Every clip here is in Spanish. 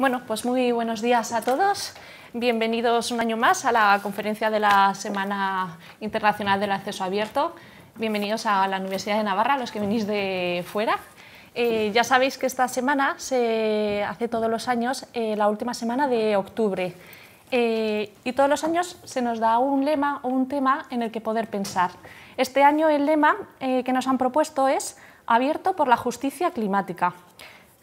Bueno, pues muy buenos días a todos. Bienvenidos un año más a la conferencia de la Semana Internacional del Acceso Abierto. Bienvenidos a la Universidad de Navarra, los que venís de fuera. Eh, ya sabéis que esta semana se hace todos los años eh, la última semana de octubre. Eh, y todos los años se nos da un lema o un tema en el que poder pensar. Este año el lema que nos han propuesto es Abierto por la Justicia Climática.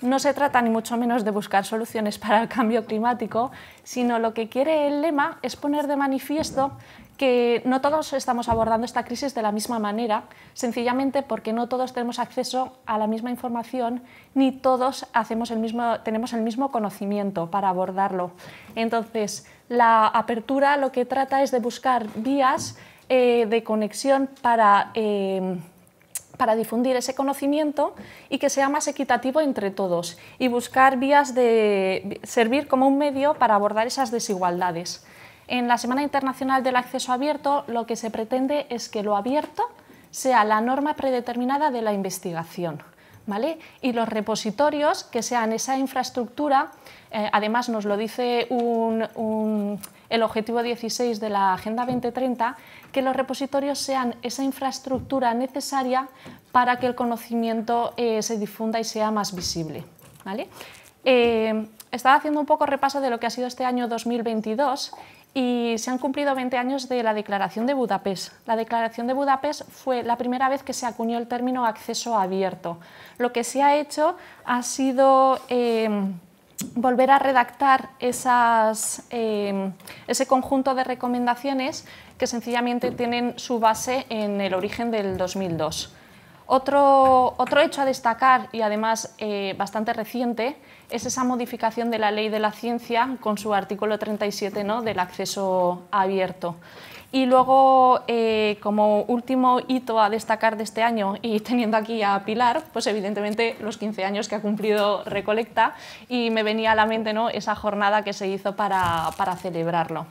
No se trata ni mucho menos de buscar soluciones para el cambio climático, sino lo que quiere el lema es poner de manifiesto que no todos estamos abordando esta crisis de la misma manera, sencillamente porque no todos tenemos acceso a la misma información ni todos hacemos el mismo, tenemos el mismo conocimiento para abordarlo. Entonces, la apertura lo que trata es de buscar vías eh, de conexión para... Eh, para difundir ese conocimiento y que sea más equitativo entre todos y buscar vías de servir como un medio para abordar esas desigualdades. En la Semana Internacional del Acceso Abierto lo que se pretende es que lo abierto sea la norma predeterminada de la investigación. ¿Vale? Y los repositorios que sean esa infraestructura, eh, además nos lo dice el objetivo 16 de la Agenda 2030, que los repositorios sean esa infraestructura necesaria para que el conocimiento eh, se difunda y sea más visible. ¿vale? Eh, estaba haciendo un poco repaso de lo que ha sido este año 2022 y se han cumplido 20 años de la Declaración de Budapest. La Declaración de Budapest fue la primera vez que se acuñó el término acceso abierto. Lo que se ha hecho ha sido... Eh, volver a redactar em, ese conjunto de recomendaciones que sencillamente tienen su base en el origen del 2002. Otro, hecho a destacar y además eh, bastante reciente es esa modificación de la ley de la ciencia con su artículo 37 ¿no? del acceso abierto. Y luego, eh, como último hito a destacar de este año, y teniendo aquí a Pilar, pues evidentemente los 15 años que ha cumplido Recolecta, y me venía a la mente ¿no? esa jornada que se hizo para, para celebrarlo.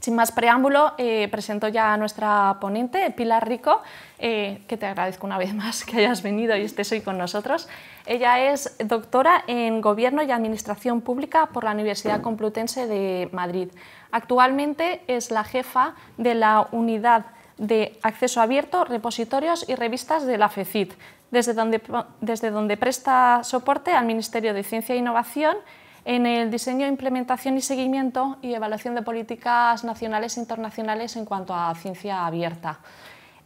Sin más preámbulo, eh, presento ya a nuestra ponente, Pilar Rico, eh, que te agradezco una vez más que hayas venido y estés hoy con nosotros. Ella es doctora en Gobierno y Administración Pública por la Universidad Complutense de Madrid. Actualmente es la jefa de la unidad de acceso abierto, repositorios y revistas de la FECIT, desde donde, presta soporte al Ministerio de Ciencia e Innovación en el diseño, implementación y seguimiento y evaluación de políticas nacionales e internacionales en cuanto a ciencia abierta.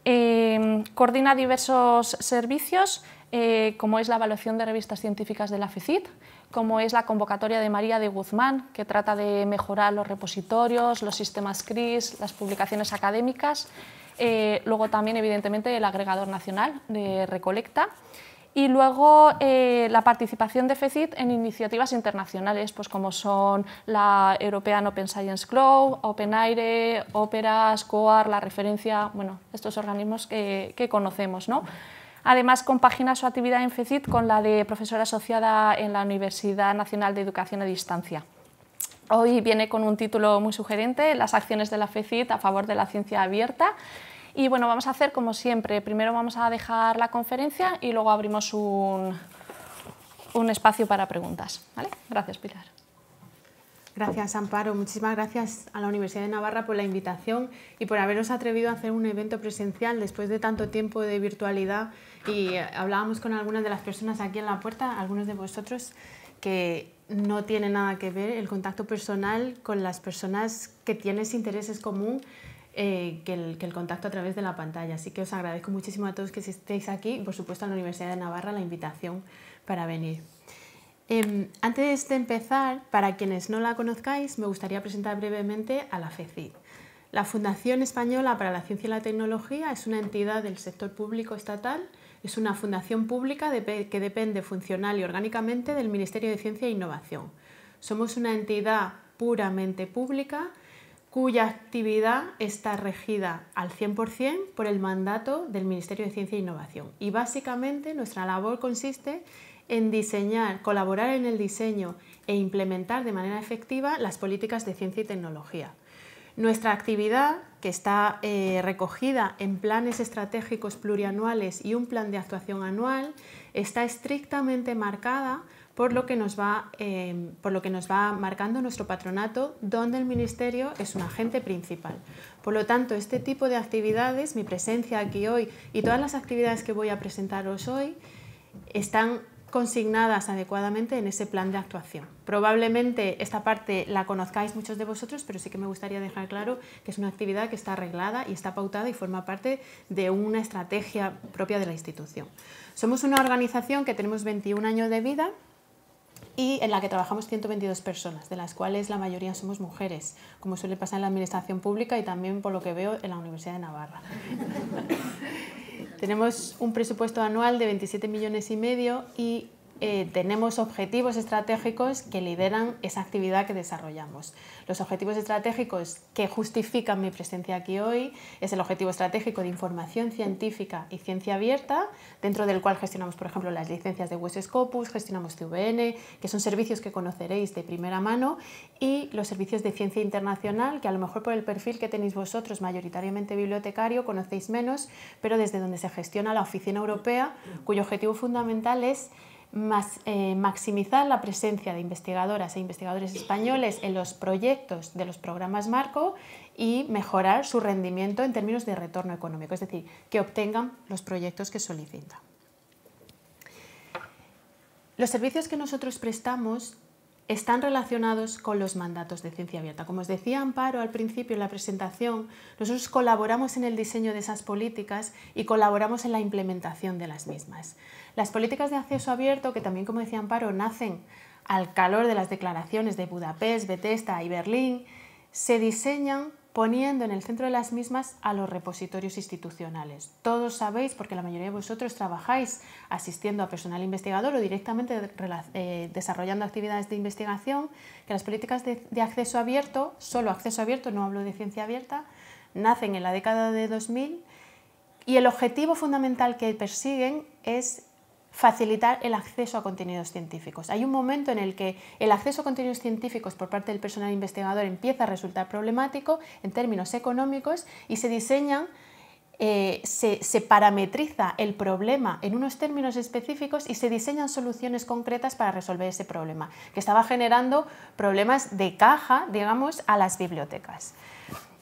Eh, coordina diversos servicios, eh, como es la evaluación de revistas científicas de la FECIT, como es la convocatoria de María de Guzmán, que trata de mejorar los repositorios, los sistemas CRIS, las publicaciones académicas. Eh, luego también, evidentemente, el agregador nacional de Recolecta. Y luego eh, la participación de FECIT en iniciativas internacionales, pues como son la European Open Science Club, OpenAire, OPERA, SCOAR, la referencia, bueno, estos organismos que, conocemos, ¿no? Además, compagina su actividad en FECIT con la de profesora asociada en la Universidad Nacional de Educación a Distancia. Hoy viene con un título muy sugerente, Las acciones de la FECIT a favor de la ciencia abierta. Y bueno, vamos a hacer como siempre, primero vamos a dejar la conferencia y luego abrimos un, espacio para preguntas. ¿Vale? Gracias, Pilar. Gracias, Amparo. Muchísimas gracias a la Universidad de Navarra por la invitación y por habernos atrevido a hacer un evento presencial después de tanto tiempo de virtualidad y hablábamos con algunas de las personas aquí en la puerta, algunos de vosotros, que no tiene nada que ver el contacto personal con las personas que tienes intereses común eh, que, el, contacto a través de la pantalla. Así que os agradezco muchísimo a todos que estéis aquí y por supuesto a la Universidad de Navarra la invitación para venir. Em, antes de empezar, para quienes no la conozcáis, me gustaría presentar brevemente a la FECID. La Fundación Española para la Ciencia y la Tecnología es una entidad del sector público estatal es una fundación pública que depende funcional y orgánicamente del Ministerio de Ciencia e Innovación. Somos una entidad puramente pública cuya actividad está regida al 100% por el mandato del Ministerio de Ciencia e Innovación. Y básicamente nuestra labor consiste en diseñar, colaborar en el diseño e implementar de manera efectiva las políticas de ciencia y tecnología. Nuestra actividad que está eh, recogida en planes estratégicos plurianuales y un plan de actuación anual, está estrictamente marcada por lo que nos va, eh, por lo que nos va marcando nuestro patronato, donde el Ministerio es un agente principal. Por lo tanto, este tipo de actividades, mi presencia aquí hoy y todas las actividades que voy a presentaros hoy, están consignadas adecuadamente en ese plan de actuación. Probablemente esta parte la conozcáis muchos de vosotros, pero sí que me gustaría dejar claro que es una actividad que está arreglada y está pautada y forma parte de una estrategia propia de la institución. Somos una organización que tenemos 21 años de vida y en la que trabajamos 122 personas, de las cuales la mayoría somos mujeres, como suele pasar en la Administración Pública y también, por lo que veo, en la Universidad de Navarra. Tenemos un presupuesto anual de 27 millones y medio y eh, tenemos objetivos estratégicos que lideran esa actividad que desarrollamos. Los objetivos estratégicos que justifican mi presencia aquí hoy es el objetivo estratégico de información científica y ciencia abierta, dentro del cual gestionamos, por ejemplo, las licencias de West Scopus, gestionamos CVN, que son servicios que conoceréis de primera mano, y los servicios de ciencia internacional, que a lo mejor por el perfil que tenéis vosotros, mayoritariamente bibliotecario, conocéis menos, pero desde donde se gestiona la Oficina Europea, cuyo objetivo fundamental es eh, maximizar la presencia de investigadoras e investigadores españoles en los proyectos de los programas marco y mejorar su rendimiento en términos de retorno económico, es decir, que obtengan los proyectos que solicitan. Los servicios que nosotros prestamos están relacionados con los mandatos de ciencia abierta. Como os decía Amparo al principio en la presentación, nosotros colaboramos en el diseño de esas políticas y colaboramos en la implementación de las mismas. Las políticas de acceso abierto, que también, como decía Amparo, nacen al calor de las declaraciones de Budapest, Bethesda y Berlín, se diseñan poniendo en el centro de las mismas a los repositorios institucionales. Todos sabéis, porque la mayoría de vosotros trabajáis asistiendo a personal investigador o directamente eh, desarrollando actividades de investigación, que las políticas de, acceso abierto, solo acceso abierto, no hablo de ciencia abierta, nacen en la década de 2000 y el objetivo fundamental que persiguen es facilitar el acceso a contenidos científicos. Hay un momento en el que el acceso a contenidos científicos por parte del personal investigador empieza a resultar problemático en términos económicos y se diseñan eh, se, parametriza el problema en unos términos específicos y se diseñan soluciones concretas para resolver ese problema, que estaba generando problemas de caja, digamos, a las bibliotecas.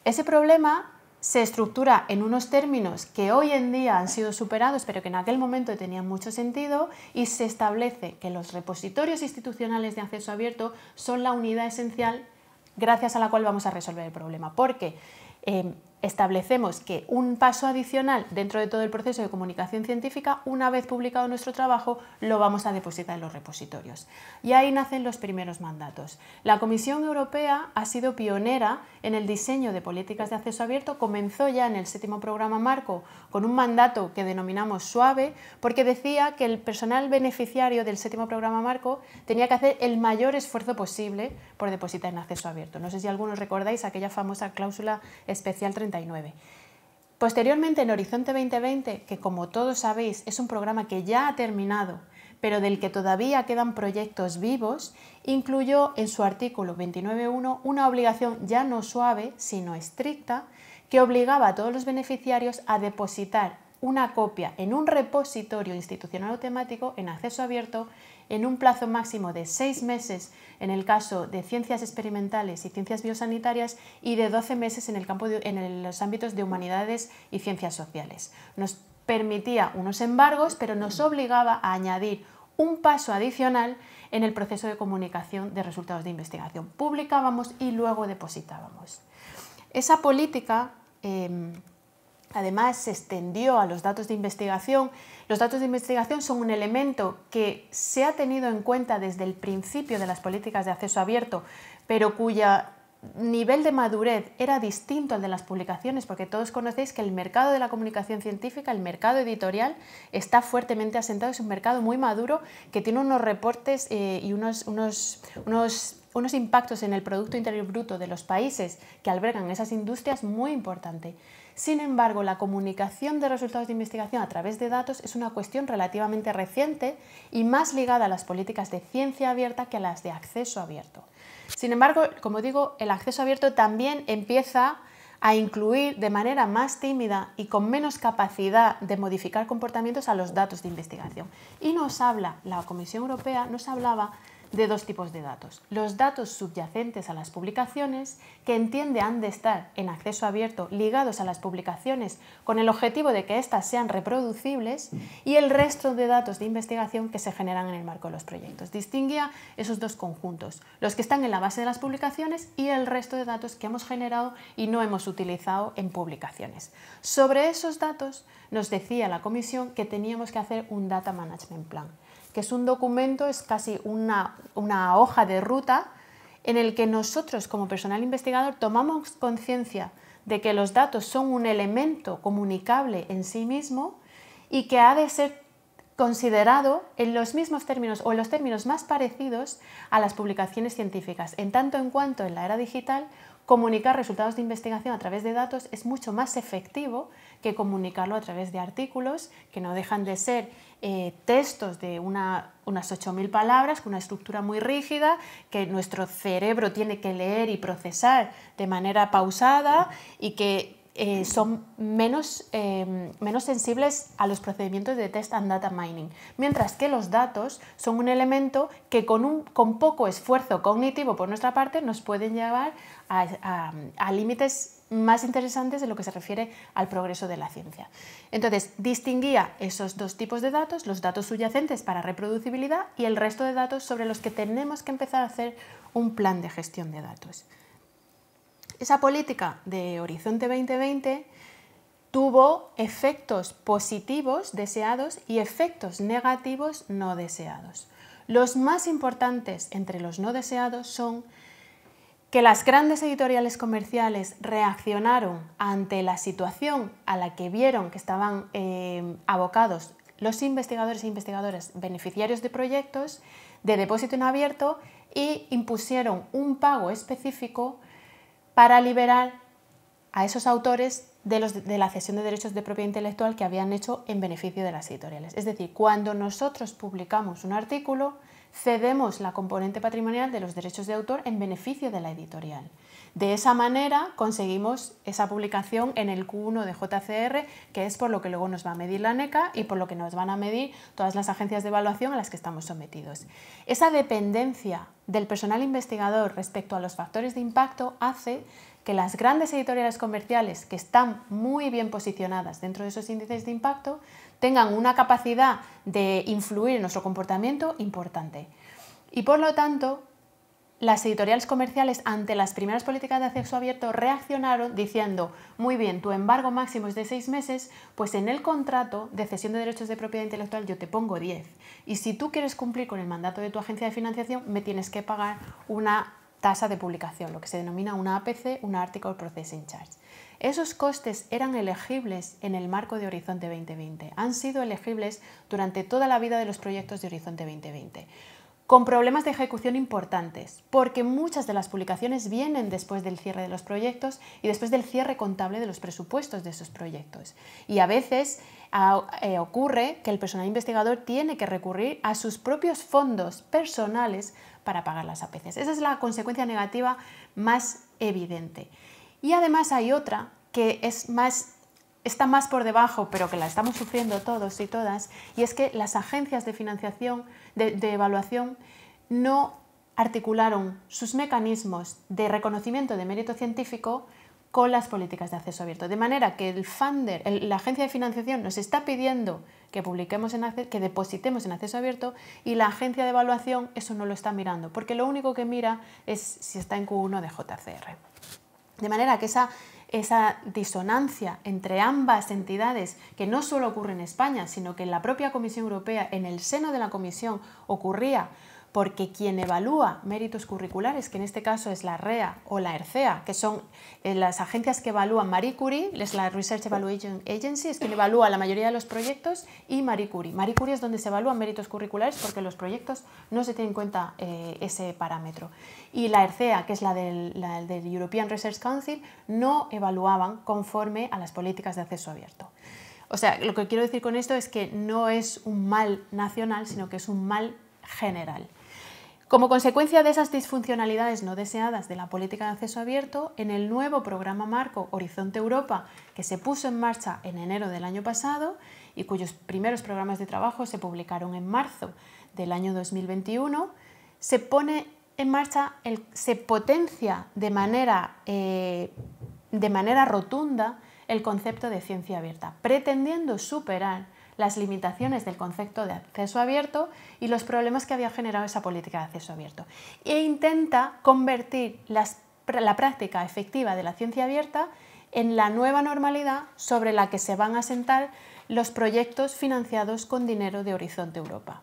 Ese problema se estructura en unos términos que hoy en día han sido superados, pero que en aquel momento tenían mucho sentido, y se establece que los repositorios institucionales de acceso abierto son la unidad esencial gracias a la cual vamos a resolver el problema, porque eh, establecemos que un paso adicional dentro de todo el proceso de comunicación científica, una vez publicado nuestro trabajo, lo vamos a depositar en los repositorios. Y ahí nacen los primeros mandatos. La Comisión Europea ha sido pionera en el diseño de políticas de acceso abierto, comenzó ya en el séptimo programa marco con un mandato que denominamos suave, porque decía que el personal beneficiario del séptimo programa marco tenía que hacer el mayor esfuerzo posible por depositar en acceso abierto. No sé si algunos recordáis aquella famosa cláusula especial 30 Posteriormente en Horizonte 2020, que como todos sabéis es un programa que ya ha terminado, pero del que todavía quedan proyectos vivos, incluyó en su artículo 29.1 una obligación ya no suave, sino estricta, que obligaba a todos los beneficiarios a depositar una copia en un repositorio institucional automático temático en acceso abierto en un plazo máximo de seis meses en el caso de ciencias experimentales y ciencias biosanitarias y de 12 meses en, el campo en los ámbitos de humanidades y ciencias sociales. Nos permitía unos embargos, pero nos obligaba a añadir un paso adicional en el proceso de comunicación de resultados de investigación. Publicábamos y luego depositábamos. Esa política em, Además, se extendió a los datos de investigación. Los datos de investigación son un elemento que se ha tenido en cuenta desde el principio de las políticas de acceso abierto, pero cuya nivel de madurez era distinto al de las publicaciones, porque todos conocéis que el mercado de la comunicación científica, el mercado editorial, está fuertemente asentado, es un mercado muy maduro que tiene unos reportes eh, y unos, unos impactos en el Producto Interior Bruto de los países que albergan esas industrias muy importantes. Sin embargo, la comunicación de resultados de investigación a través de datos es una cuestión relativamente reciente y más ligada a las políticas de ciencia abierta que a las de acceso abierto. Sin embargo, como digo, el acceso abierto también empieza a incluir de manera más tímida y con menos capacidad de modificar comportamientos a los datos de investigación. Y nos habla, la Comisión Europea nos hablaba de dos tipos de datos. Los datos subyacentes a las publicaciones, que entiende han de estar en acceso abierto ligados a las publicaciones con el objetivo de que éstas sean reproducibles, y el resto de datos de investigación que se generan en el marco de los proyectos. Distinguía esos dos conjuntos, los que están en la base de las publicaciones y el resto de datos que hemos generado y no hemos utilizado en publicaciones. Sobre esos datos nos decía la comisión que teníamos que hacer un Data Management Plan es un documento, es casi una, una hoja de ruta en el que nosotros como personal investigador tomamos conciencia de que los datos son un elemento comunicable en sí mismo y que ha de ser considerado en los mismos términos o en los términos más parecidos a las publicaciones científicas, en tanto en cuanto en la era digital comunicar resultados de investigación a través de datos es mucho más efectivo que comunicarlo a través de artículos que no dejan de ser eh, textos de una, unas 8.000 palabras con una estructura muy rígida que nuestro cerebro tiene que leer y procesar de manera pausada y que eh, son menos, eh, menos sensibles a los procedimientos de test and data mining, mientras que los datos son un elemento que con, un, con poco esfuerzo cognitivo por nuestra parte nos pueden llevar a, a, a límites más interesantes en lo que se refiere al progreso de la ciencia. Entonces, distinguía esos dos tipos de datos, los datos subyacentes para reproducibilidad y el resto de datos sobre los que tenemos que empezar a hacer un plan de gestión de datos. Esa política de Horizonte 2020 tuvo efectos positivos deseados y efectos negativos no deseados. Los más importantes entre los no deseados son que las grandes editoriales comerciales reaccionaron ante la situación a la que vieron que estaban eh, abocados los investigadores e investigadoras beneficiarios de proyectos de depósito en abierto y impusieron un pago específico para liberar a esos autores de, la cesión de derechos de propiedad intelectual que habían hecho en beneficio de las editoriales. Es decir, cuando nosotros publicamos un artículo, cedemos la componente patrimonial de los derechos de autor en beneficio de la editorial. De esa manera conseguimos esa publicación en el Q1 de JCR, que es por lo que luego nos va a medir la NECA y por lo que nos van a medir todas las agencias de evaluación a las que estamos sometidos. Esa dependencia del personal investigador respecto a los factores de impacto hace que las grandes editoriales comerciales que están muy bien posicionadas dentro de esos índices de impacto tengan una capacidad de influir en nuestro comportamiento importante. Y por lo tanto, las editoriales comerciales ante las primeras políticas de acceso abierto reaccionaron diciendo, muy bien, tu embargo máximo es de seis meses, pues en el contrato de cesión de derechos de propiedad intelectual yo te pongo diez. Y si tú quieres cumplir con el mandato de tu agencia de financiación, me tienes que pagar una tasa de publicación, lo que se denomina una APC, una Article Processing Charge. Esos costes eran elegibles en el marco de Horizonte 2020. Han sido elegibles durante toda la vida de los proyectos de Horizonte 2020 con problemas de ejecución importantes, porque muchas de las publicaciones vienen después del cierre de los proyectos y después del cierre contable de los presupuestos de esos proyectos. Y a veces eh, ocurre que el personal investigador tiene que recurrir a sus propios fondos personales para pagar las APCs. Esa es la consecuencia negativa más evidente. Y además hay otra que es más está más por debajo, pero que la estamos sufriendo todos y todas, y es que las agencias de financiación, de, evaluación, no articularon sus mecanismos de reconocimiento de mérito científico con las políticas de acceso abierto. De manera que el funder, la agencia de financiación nos está pidiendo que publiquemos en que depositemos en acceso abierto y la agencia de evaluación eso no lo está mirando, porque lo único que mira es si está en Q1 de JCR. De manera que esa, disonancia entre ambas entidades, que no solo ocurre en España, sino que en la propia Comisión Europea, en el seno de la Comisión, ocurría porque quien evalúa méritos curriculares, que en este caso es la REA o la ERCEA, que son eh, las agencias que evalúan Marie Curie, es la Research Evaluation Agency, es quien evalúa la mayoría de los proyectos, y Marie Curie. Marie Curie es donde se evalúan méritos curriculares porque los proyectos no se tienen en cuenta eh, ese parámetro. Y la ERCEA, que es la del European Research Council, no evaluaban conforme a las políticas de acceso abierto. O sea, lo que quiero decir con esto es que no es un mal nacional, sino que es un mal general. Como consecuencia de esas disfuncionalidades no deseadas de la política de acceso abierto, en el nuevo programa marco Horizonte Europa, que se puso en marcha en enero del año pasado y cuyos primeros programas de trabajo se publicaron en marzo del año 2021, se pone en marcha, se potencia de manera, eh, de manera rotunda el concepto de ciencia abierta, pretendiendo superar las limitaciones del concepto de acceso abierto y los problemas que había generado esa política de acceso abierto. E intenta convertir la práctica efectiva de la ciencia abierta en la nueva normalidad sobre la que se van a sentar los proyectos financiados con dinero de Horizonte Europa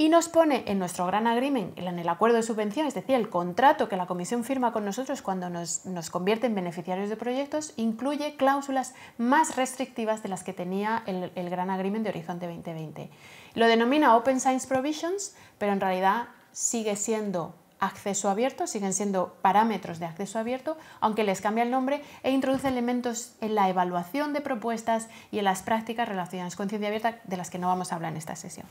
y nos pone en nuestro gran agreement, en el acuerdo de subvención, es decir, el contrato que la comisión firma con nosotros cuando nos, convierte en beneficiarios de proyectos, incluye cláusulas más restrictivas de las que tenía el, el gran agreement de Horizonte 2020. Lo denomina Open Science Provisions, pero en realidad sigue siendo acceso abierto, siguen siendo parámetros de acceso abierto, aunque les cambia el nombre e introduce elementos en la evaluación de propuestas y en las prácticas relacionadas con ciencia abierta de las que no vamos a hablar en esta sesión.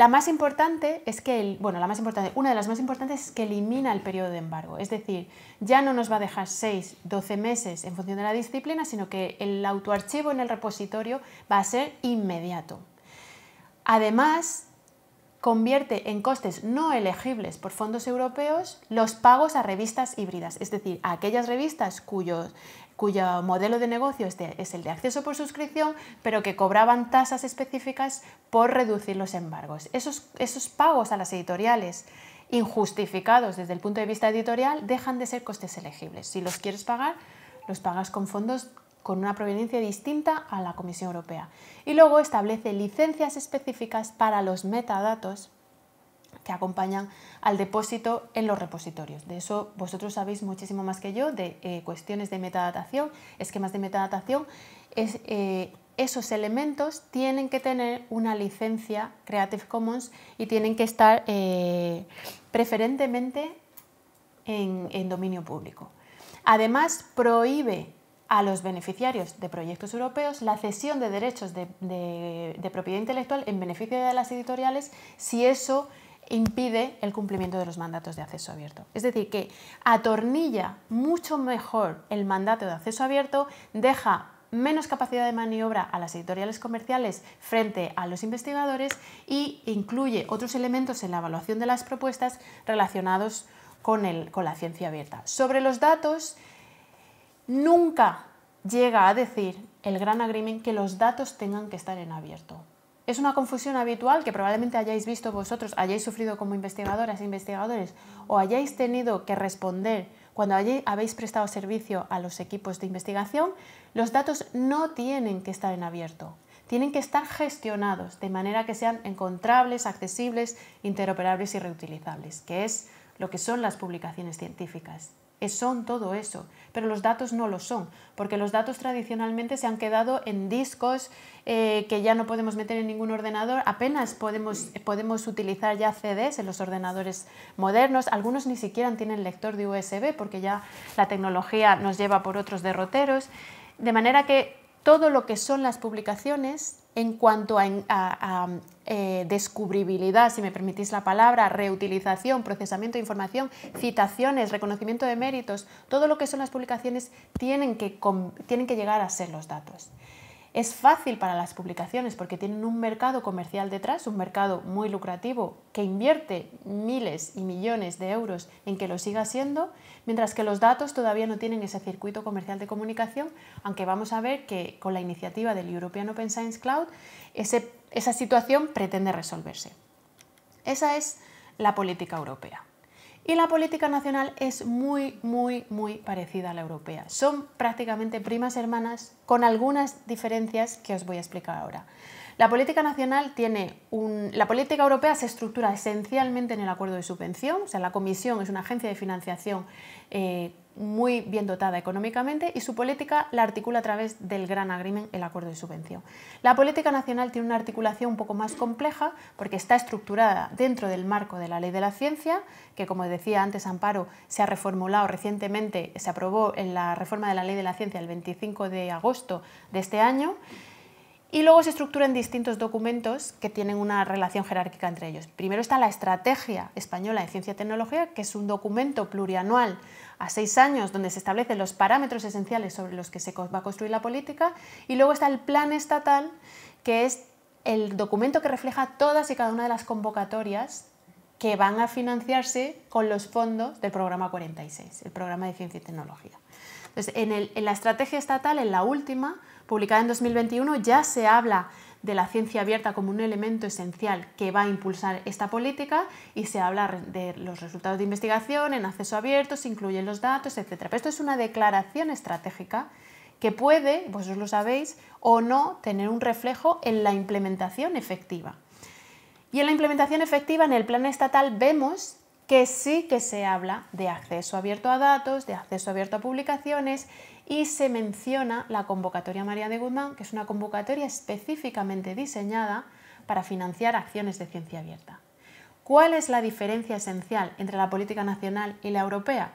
La más importante es que, bueno, la más importante, una de las más importantes es que elimina el periodo de embargo, es decir, ya no nos va a dejar 6, 12 meses en función de la disciplina, sino que el autoarchivo en el repositorio va a ser inmediato. Además, convierte en costes no elegibles por fondos europeos los pagos a revistas híbridas, es decir, a aquellas revistas cuyos cuyo modelo de negocio es, el de acceso por suscripción, pero que cobraban tasas específicas por reducir los embargos. esos pagos a las editoriales injustificados desde el punto de vista editorial dejan de ser costes elegibles. Si los quieres pagar, los pagas con fondos con una proveniencia distinta a la Comisión Europea. Y luego establece licencias específicas para los metadatos que acompañan al depósito en los repositorios. De eso vosotros sabéis muchísimo más que yo, de eh, cuestiones de metadatación, esquemas de metadatación. Es, eh, esos elementos tienen que tener una licencia Creative Commons y tienen que estar eh, preferentemente en, dominio público. Además, prohíbe a los beneficiarios de proyectos europeos la cesión de derechos de, propiedad intelectual en beneficio de las editoriales si eso impide el cumplimiento de los mandatos de acceso abierto. Es decir, que atornilla mucho mejor el mandato de acceso abierto, deja menos capacidad de maniobra a las editoriales comerciales frente a los investigadores y incluye otros elementos en la evaluación de las propuestas relacionados con, con la ciencia abierta. Sobre los datos, nunca llega a decir el gran agreement que los datos tengan que estar en abierto. Es una confusión habitual que probablemente hayáis visto vosotros, hayáis sufrido como investigadoras e investigadores o hayáis tenido que responder cuando habéis prestado servicio a los equipos de investigación. Los datos no tienen que estar en abierto, tienen que estar gestionados de manera que sean encontrables, accesibles, interoperables y reutilizables, que es lo que son las publicaciones científicas son todo eso, pero los datos no lo son, porque los datos tradicionalmente se han quedado en discos eh, que ya no podemos meter en ningún ordenador, apenas podemos, podemos utilizar ya CDs en los ordenadores modernos, algunos ni siquiera tienen lector de USB porque ya la tecnología nos lleva por otros derroteros, de manera que todo lo que son las publicaciones en cuanto a, eh, descubribilidad, si me permitís la palabra, reutilización, procesamiento de información, citaciones, reconocimiento de méritos, todo lo que son las publicaciones tienen que llegar a ser los datos. Es fácil para las publicaciones porque tienen un mercado comercial detrás, un mercado muy lucrativo que invierte miles y millones de euros en que lo siga siendo, mientras que los datos todavía no tienen ese circuito comercial de comunicación, aunque vamos a ver que con la iniciativa del European Open Science Cloud esa situación pretende resolverse. Esa es la política europea. Y la política nacional es muy, muy, muy parecida a la europea. Son prácticamente primas hermanas con algunas diferencias que os voy a explicar ahora. La política nacional tiene un... La política europea se estructura esencialmente en el acuerdo de subvención, o sea, la Comisión es una agencia de financiación eh, muy bien dotada económicamente y su política la articula a través del Gran Agreement, el acuerdo de subvención. La política nacional tiene una articulación un poco más compleja porque está estructurada dentro del marco de la Ley de la Ciencia, que como decía antes Amparo, se ha reformulado recientemente, se aprobó en la reforma de la Ley de la Ciencia el 25 de agosto de este año. Y luego se estructuran distintos documentos que tienen una relación jerárquica entre ellos. Primero está la Estrategia Española de Ciencia y Tecnología, que es un documento plurianual a seis años donde se establecen los parámetros esenciales sobre los que se va a construir la política. Y luego está el Plan Estatal, que es el documento que refleja todas y cada una de las convocatorias que van a financiarse con los fondos del programa 46, el programa de ciencia y tecnología. Entonces, en, en la estrategia estatal, en la última, publicada en 2021, ya se habla de la ciencia abierta como un elemento esencial que va a impulsar esta política y se habla de los resultados de investigación en acceso abierto, se incluyen los datos, etc. Pero esto es una declaración estratégica que puede, vosotros lo sabéis, o no tener un reflejo en la implementación efectiva. Y en la implementación efectiva en el plan estatal vemos que sí que se habla de acceso abierto a datos, de acceso abierto a publicaciones y se menciona la convocatoria María de Guzmán, que es una convocatoria específicamente diseñada para financiar acciones de ciencia abierta. ¿Cuál es la diferencia esencial entre la política nacional y la europea?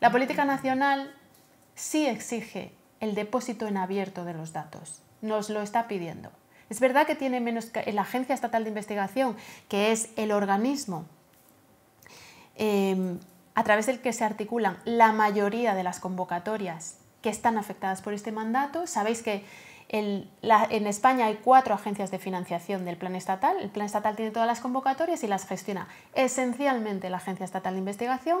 La política nacional sí exige el depósito en abierto de los datos, nos lo está pidiendo. Es verdad que tiene menos que la Agencia Estatal de Investigación, que es el organismo em, a través del que se articulan la mayoría de las convocatorias que están afectadas por este mandato. Sabéis que en España hay cuatro agencias de financiación del plan estatal. El plan estatal tiene todas las convocatorias y las gestiona esencialmente la Agencia Estatal de Investigación,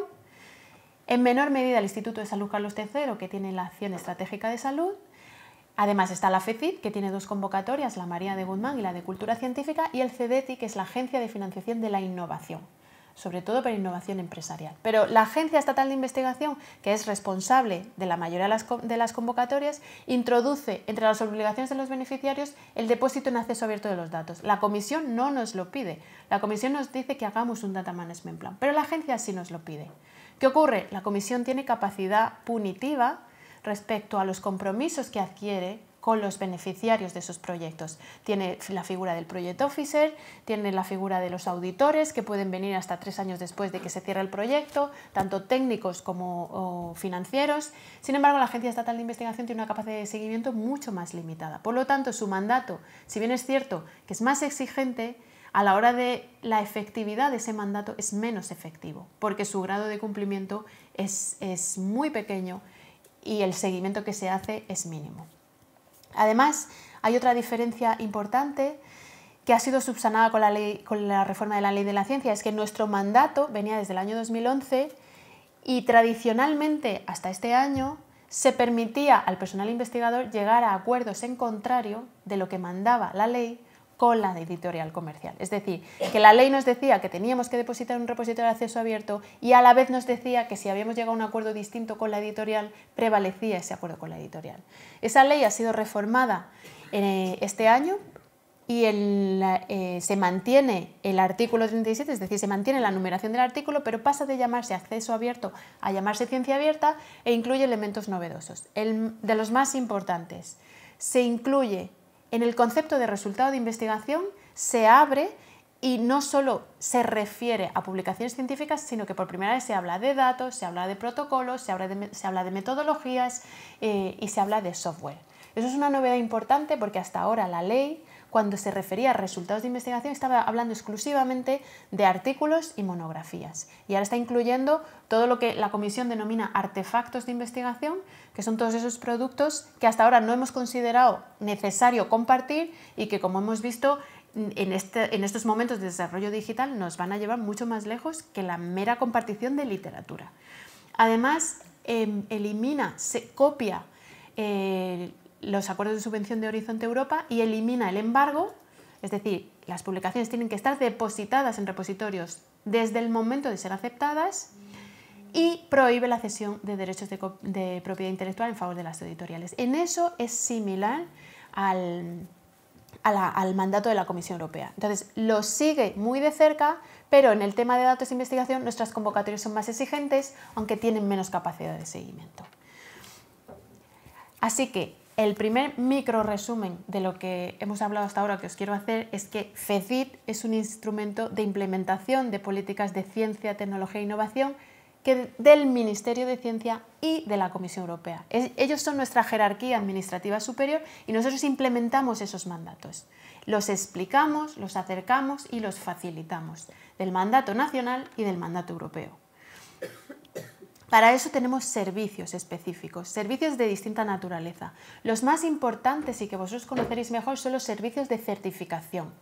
en menor medida el Instituto de Salud Carlos III, que tiene la Acción Estratégica de Salud. Además está la FECID, que tiene dos convocatorias, la María de Guzmán y la de Cultura Científica, y el CEDETI, que es la Agencia de Financiación de la Innovación sobre todo para innovación empresarial. Pero la Agencia Estatal de Investigación, que es responsable de la mayoría de las convocatorias, introduce entre las obligaciones de los beneficiarios el depósito en acceso abierto de los datos. La comisión no nos lo pide. La comisión nos dice que hagamos un data management plan, pero la agencia sí nos lo pide. ¿Qué ocurre? La comisión tiene capacidad punitiva respecto a los compromisos que adquiere con los beneficiarios de esos proyectos. Tiene la figura del project officer, tiene la figura de los auditores que pueden venir hasta tres años después de que se cierre el proyecto, tanto técnicos como financieros. Sin embargo, la Agencia Estatal de Investigación tiene una capacidad de seguimiento mucho más limitada. Por lo tanto, su mandato, si bien es cierto que es más exigente, a la hora de la efectividad de ese mandato es menos efectivo, porque su grado de cumplimiento es, es muy pequeño y el seguimiento que se hace es mínimo. Además, hay otra diferencia importante que ha sido subsanada con la, reforma de la ley de la ciencia, es que nuestro mandato venía desde el año 2011 y tradicionalmente hasta este año se permitía al personal investigador llegar a acuerdos en contrario de lo que mandaba la ley con la editorial comercial. Es decir, que la ley nos decía que teníamos que depositar un repositorio de acceso abierto y a la vez nos decía que si habíamos llegado a un acuerdo distinto con la editorial, prevalecía ese acuerdo con la editorial. Esa ley ha sido reformada eh, este año y eh, se mantiene el artículo 37, es decir, se mantiene la numeración del artículo, pero pasa de llamarse acceso abierto a llamarse ciencia abierta e incluye elementos novedosos. de los más importantes, se incluye en el concepto de resultado de investigación se abre y no solo se refiere a publicaciones científicas, sino que por primera vez se habla de datos, se habla de protocolos, se habla de, metodologías eh, y se habla de software. Eso es una novedad importante porque hasta ahora la ley cuando se refería a resultados de investigación estaba hablando exclusivamente de artículos y monografías. Y ahora está incluyendo todo lo que la comisión denomina artefactos de investigación, que son todos esos productos que hasta ahora no hemos considerado necesario compartir y que, como hemos visto, en, este, estos momentos de desarrollo digital nos van a llevar mucho más lejos que la mera compartición de literatura. Además, em, elimina, se copia eh, los acuerdos de subvención de Horizonte Europa y elimina el embargo, es decir, las publicaciones tienen que estar depositadas en repositorios desde el momento de ser aceptadas y prohíbe la cesión de derechos de, propiedad intelectual en favor de las editoriales. En eso es similar al, al mandato de la Comisión Europea. Entonces, lo sigue muy de cerca, pero en el tema de datos de investigación nuestras convocatorias son más exigentes, aunque tienen menos capacidad de seguimiento. Así que el primer micro resumen de lo que hemos hablado hasta ahora que os quiero hacer es que FECIT es un instrumento de implementación de políticas de ciencia, tecnología e innovación que del Ministerio de Ciencia y de la Comisión Europea. ellos son nuestra jerarquía administrativa superior y nosotros implementamos esos mandatos. Los explicamos, los acercamos y los facilitamos del mandato nacional y del mandato europeo. Para eso tenemos servicios específicos, servicios de distinta naturaleza. Los más importantes y que vosotros conoceréis mejor son los servicios de certificación.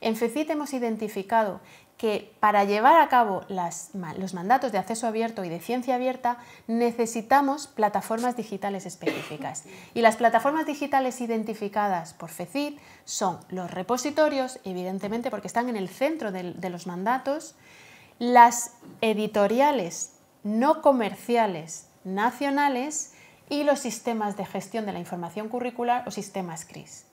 En FECIT hemos identificado que para llevar a cabo los mandatos de acceso abierto y de ciencia abierta necesitamos plataformas digitales específicas. Y las plataformas digitales identificadas por FECIT son los repositorios, evidentemente porque están en el centro de los mandatos, las editoriales no comerciales nacionales y los sistemas de gestión de la información curricular o sistemas CRIS,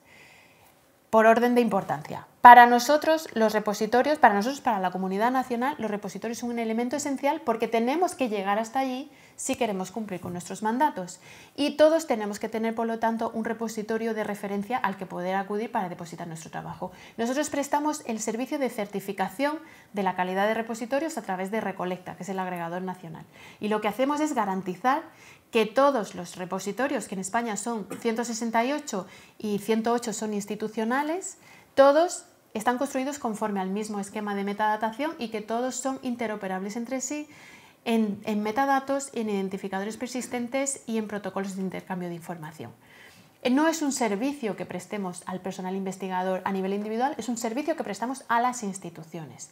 por orden de importancia. Para nosotros los repositorios, para nosotros, para la comunidad nacional, los repositorios son un elemento esencial porque tenemos que llegar hasta allí si queremos cumplir con nuestros mandatos. Y todos tenemos que tener, por lo tanto, un repositorio de referencia al que poder acudir para depositar nuestro trabajo. Nosotros prestamos el servicio de certificación de la calidad de repositorios a través de Recolecta, que es el agregador nacional. Y lo que hacemos es garantizar que todos los repositorios, que en España son 168 y 108 son institucionales, todos están construidos conforme al mismo esquema de metadatación y que todos son interoperables entre sí en, en, metadatos, en identificadores persistentes y en protocolos de intercambio de información. Eh, no es un servicio que prestemos al personal investigador a nivel individual, es un servicio que prestamos a las instituciones.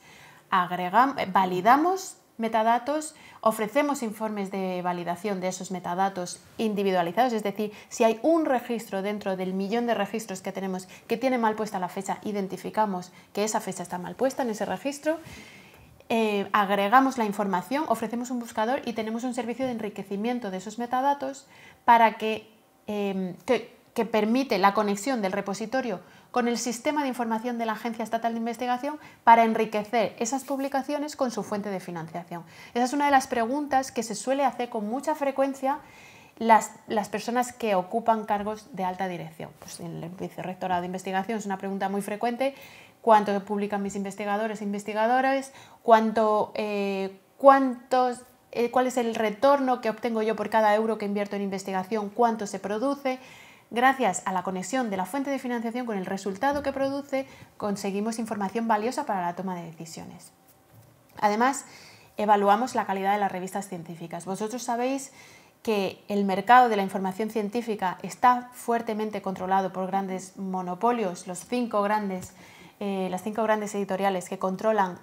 Agregamos, eh, validamos metadatos, ofrecemos informes de validación de esos metadatos individualizados, es decir, si hay un registro dentro del millón de registros que tenemos que tiene mal puesta la fecha, identificamos que esa fecha está mal puesta en ese registro, eh, agregamos la información, ofrecemos un buscador y tenemos un servicio de enriquecimiento de esos metadatos para que, eh, que permite la conexión del repositorio con el sistema de información de la Agencia Estatal de Investigación para enriquecer esas publicaciones con su fuente de financiación. Esa es una de las preguntas que se suele hacer con mucha frecuencia las, las, personas que ocupan cargos de alta dirección. en pues, el vicerrectorado de investigación es una pregunta muy frecuente. ¿Cuánto publican mis investigadores e investigadoras? ¿Cuánto, eh, cuántos, eh, ¿Cuál es el retorno que obtengo yo por cada euro que invierto en investigación? ¿Cuánto se produce? Gracias a la conexión de la fuente de financiación con el resultado que produce, conseguimos información valiosa para la toma de decisiones. Además, evaluamos la calidad de las revistas científicas. Vosotros sabéis que el mercado de la información científica está fuertemente controlado por grandes monopolios, los cinco grandes, eh, las cinco grandes editoriales que controlan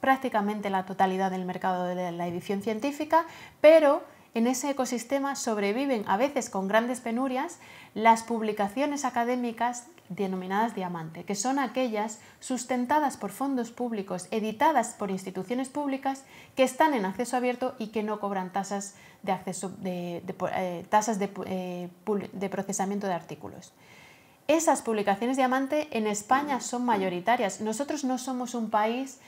prácticamente la totalidad del mercado de la edición científica, pero en ese ecosistema sobreviven a veces con grandes penurias las publicaciones académicas denominadas diamante, que son aquellas sustentadas por fondos públicos, editadas por instituciones públicas, que están en acceso abierto y que no cobran tasas de, acceso, eh, tasas eh, de, procesamiento de artículos. Esas publicaciones diamante en España son mayoritarias. Nosotros no somos un país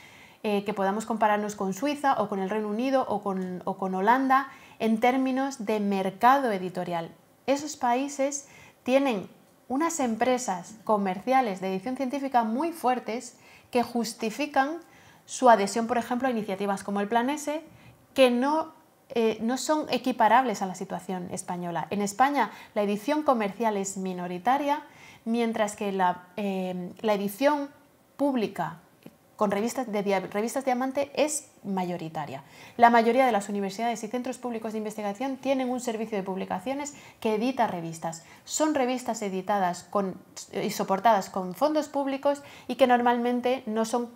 eh, que podamos compararnos con Suiza o con el Reino Unido o con Holanda en términos de mercado editorial. Esos países tienen unas empresas comerciales de edición científica muy fuertes que justifican su adhesión, por ejemplo, a iniciativas como el Plan S, que no, eh, son equiparables a la situación española. En España la edición comercial es minoritaria, mientras que la eh, edición pública con revistas, de, revistas Diamante es mayoritaria. La mayoría de las universidades y centros públicos de investigación tienen un servicio de publicaciones que edita revistas. Son revistas editadas y soportadas con fondos públicos y que normalmente no son eh,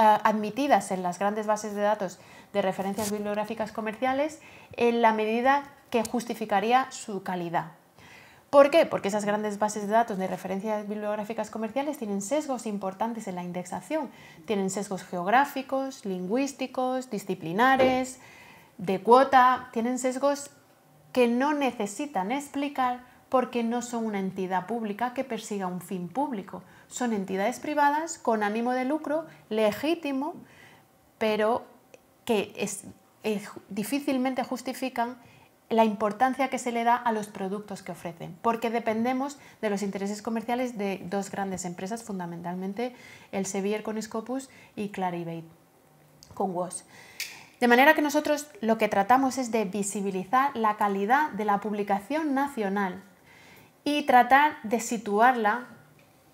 admitidas en las grandes bases de datos de referencias bibliográficas comerciales en la medida que justificaría su calidad. ¿Por qué? Porque esas grandes bases de datos de referencias bibliográficas comerciales tienen sesgos importantes en la indexación. Tienen sesgos geográficos, lingüísticos, disciplinares, de cuota. Tienen sesgos que no necesitan explicar porque no son una entidad pública que persiga un fin público. Son entidades privadas con ánimo de lucro legítimo, pero que eh, difícilmente justifican la importancia que se le da a los productos que ofrecen, porque dependemos de los intereses comerciales de dos grandes empresas, fundamentalmente el Sevier con Scopus y Clarivate con WOS. De manera que nosotros lo que tratamos es de visibilizar la calidad de la publicación nacional y tratar de situarla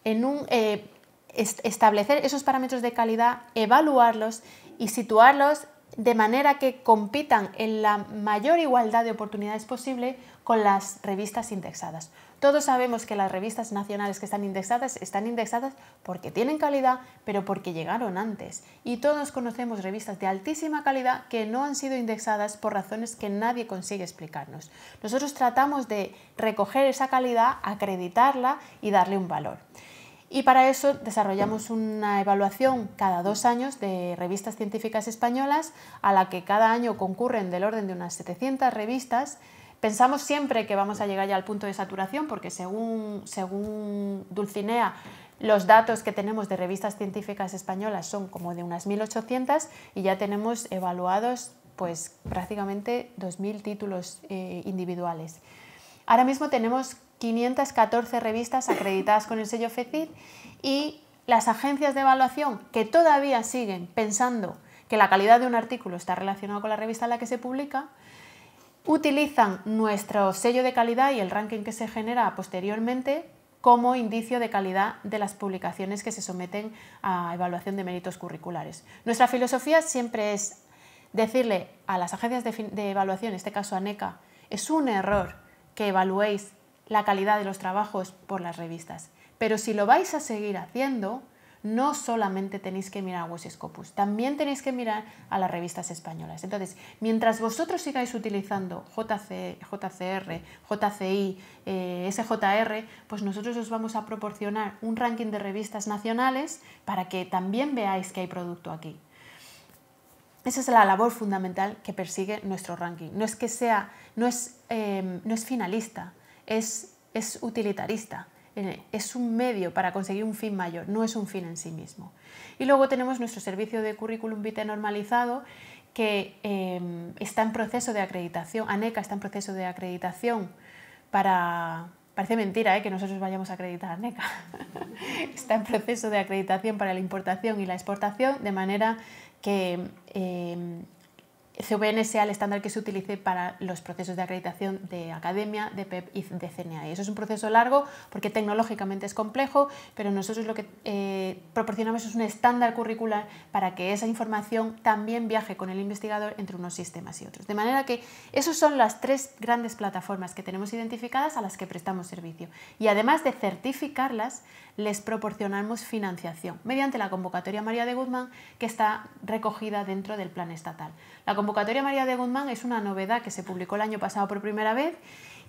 en un... Eh, establecer esos parámetros de calidad, evaluarlos y situarlos de manera que compitan en la mayor igualdad de oportunidades posible con las revistas indexadas. Todos sabemos que las revistas nacionales que están indexadas están indexadas porque tienen calidad, pero porque llegaron antes. Y todos conocemos revistas de altísima calidad que no han sido indexadas por razones que nadie consigue explicarnos. Nosotros tratamos de recoger esa calidad, acreditarla y darle un valor. Y para eso desarrollamos una evaluación cada dos años de revistas científicas españolas, a la que cada año concurren del orden de unas 700 revistas. Pensamos siempre que vamos a llegar ya al punto de saturación, porque según, Dulcinea, los datos que tenemos de revistas científicas españolas son como de unas 1.800 y ya tenemos evaluados pues prácticamente 2.000 títulos eh, individuales. Ahora mismo tenemos 514 revistas acreditadas con el sello FECID y las agencias de evaluación que todavía siguen pensando que la calidad de un artículo está relacionada con la revista en la que se publica, utilizan nuestro sello de calidad y el ranking que se genera posteriormente como indicio de calidad de las publicaciones que se someten a evaluación de méritos curriculares. Nuestra filosofía siempre es decirle a las agencias de, evaluación, en este caso a NECA, es un error que evaluéis la calidad de los trabajos por las revistas. Pero si lo vais a seguir haciendo, no solamente tenéis que mirar a Wes Scopus, también tenéis que mirar a las revistas españolas. Entonces, mientras vosotros sigáis utilizando JCR, JCI, eh, SJR, pues nosotros os vamos a proporcionar un ranking de revistas nacionales para que también veáis que hay producto aquí. Esa es la labor fundamental que persigue nuestro ranking. No es que sea, no es, em, no es finalista, es, es utilitarista. Eh, es un medio para conseguir un fin mayor, no es un fin en sí mismo. Y luego tenemos nuestro servicio de currículum vitae normalizado, que em, está en proceso de acreditación, ANECA está en proceso de acreditación para... Parece mentira eh, que nosotros vayamos a acreditar a ANECA. está en proceso de acreditación para la importación y la exportación, de manera que em, CVN sea el estándar que se utilice para los procesos de acreditación de academia, de PEP e y de CNA. Eso es un proceso largo porque tecnológicamente es complejo, pero nosotros lo que eh, proporcionamos es un estándar curricular para que esa información también viaje con el investigador entre unos sistemas y otros. De manera que esas son las tres grandes plataformas que tenemos identificadas a las que prestamos servicio. Y además de certificarlas, les proporcionamos financiación mediante la convocatoria María de Guzmán que está recogida dentro del plan estatal. La convocatoria María de Guzmán es una novedad que se publicó el año pasado por primera vez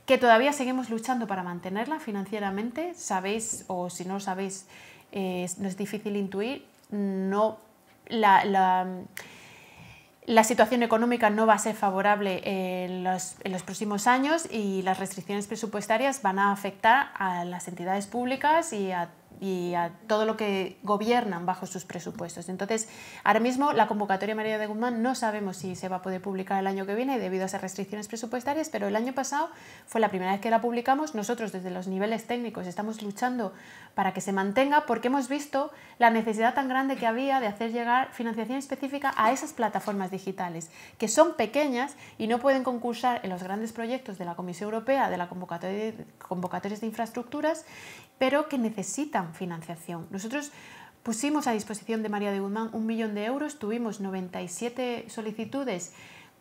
que todavía seguimos luchando para mantenerla financieramente. Sabéis, o si no sabéis, eh, no es difícil intuir, no la la situación económica no va a ser favorable en los, próximos años y las restricciones presupuestarias van a afectar a las entidades públicas y a y a todo lo que gobiernan bajo sus presupuestos. Entonces, ahora mismo la convocatoria María de Guzmán no sabemos si se va a poder publicar el año que viene debido a esas restricciones presupuestarias, pero el año pasado fue la primera vez que la publicamos. Nosotros desde los niveles técnicos estamos luchando para que se mantenga porque hemos visto la necesidad tan grande que había de hacer llegar financiación específica a esas plataformas digitales, que son pequeñas y no pueden concursar en los grandes proyectos de la Comisión Europea, de la convocatoria, convocatorias de infraestructuras, pero que necesitan financiación. Nosotros pusimos a disposición de María de Guzmán un millón de euros, tuvimos 97 solicitudes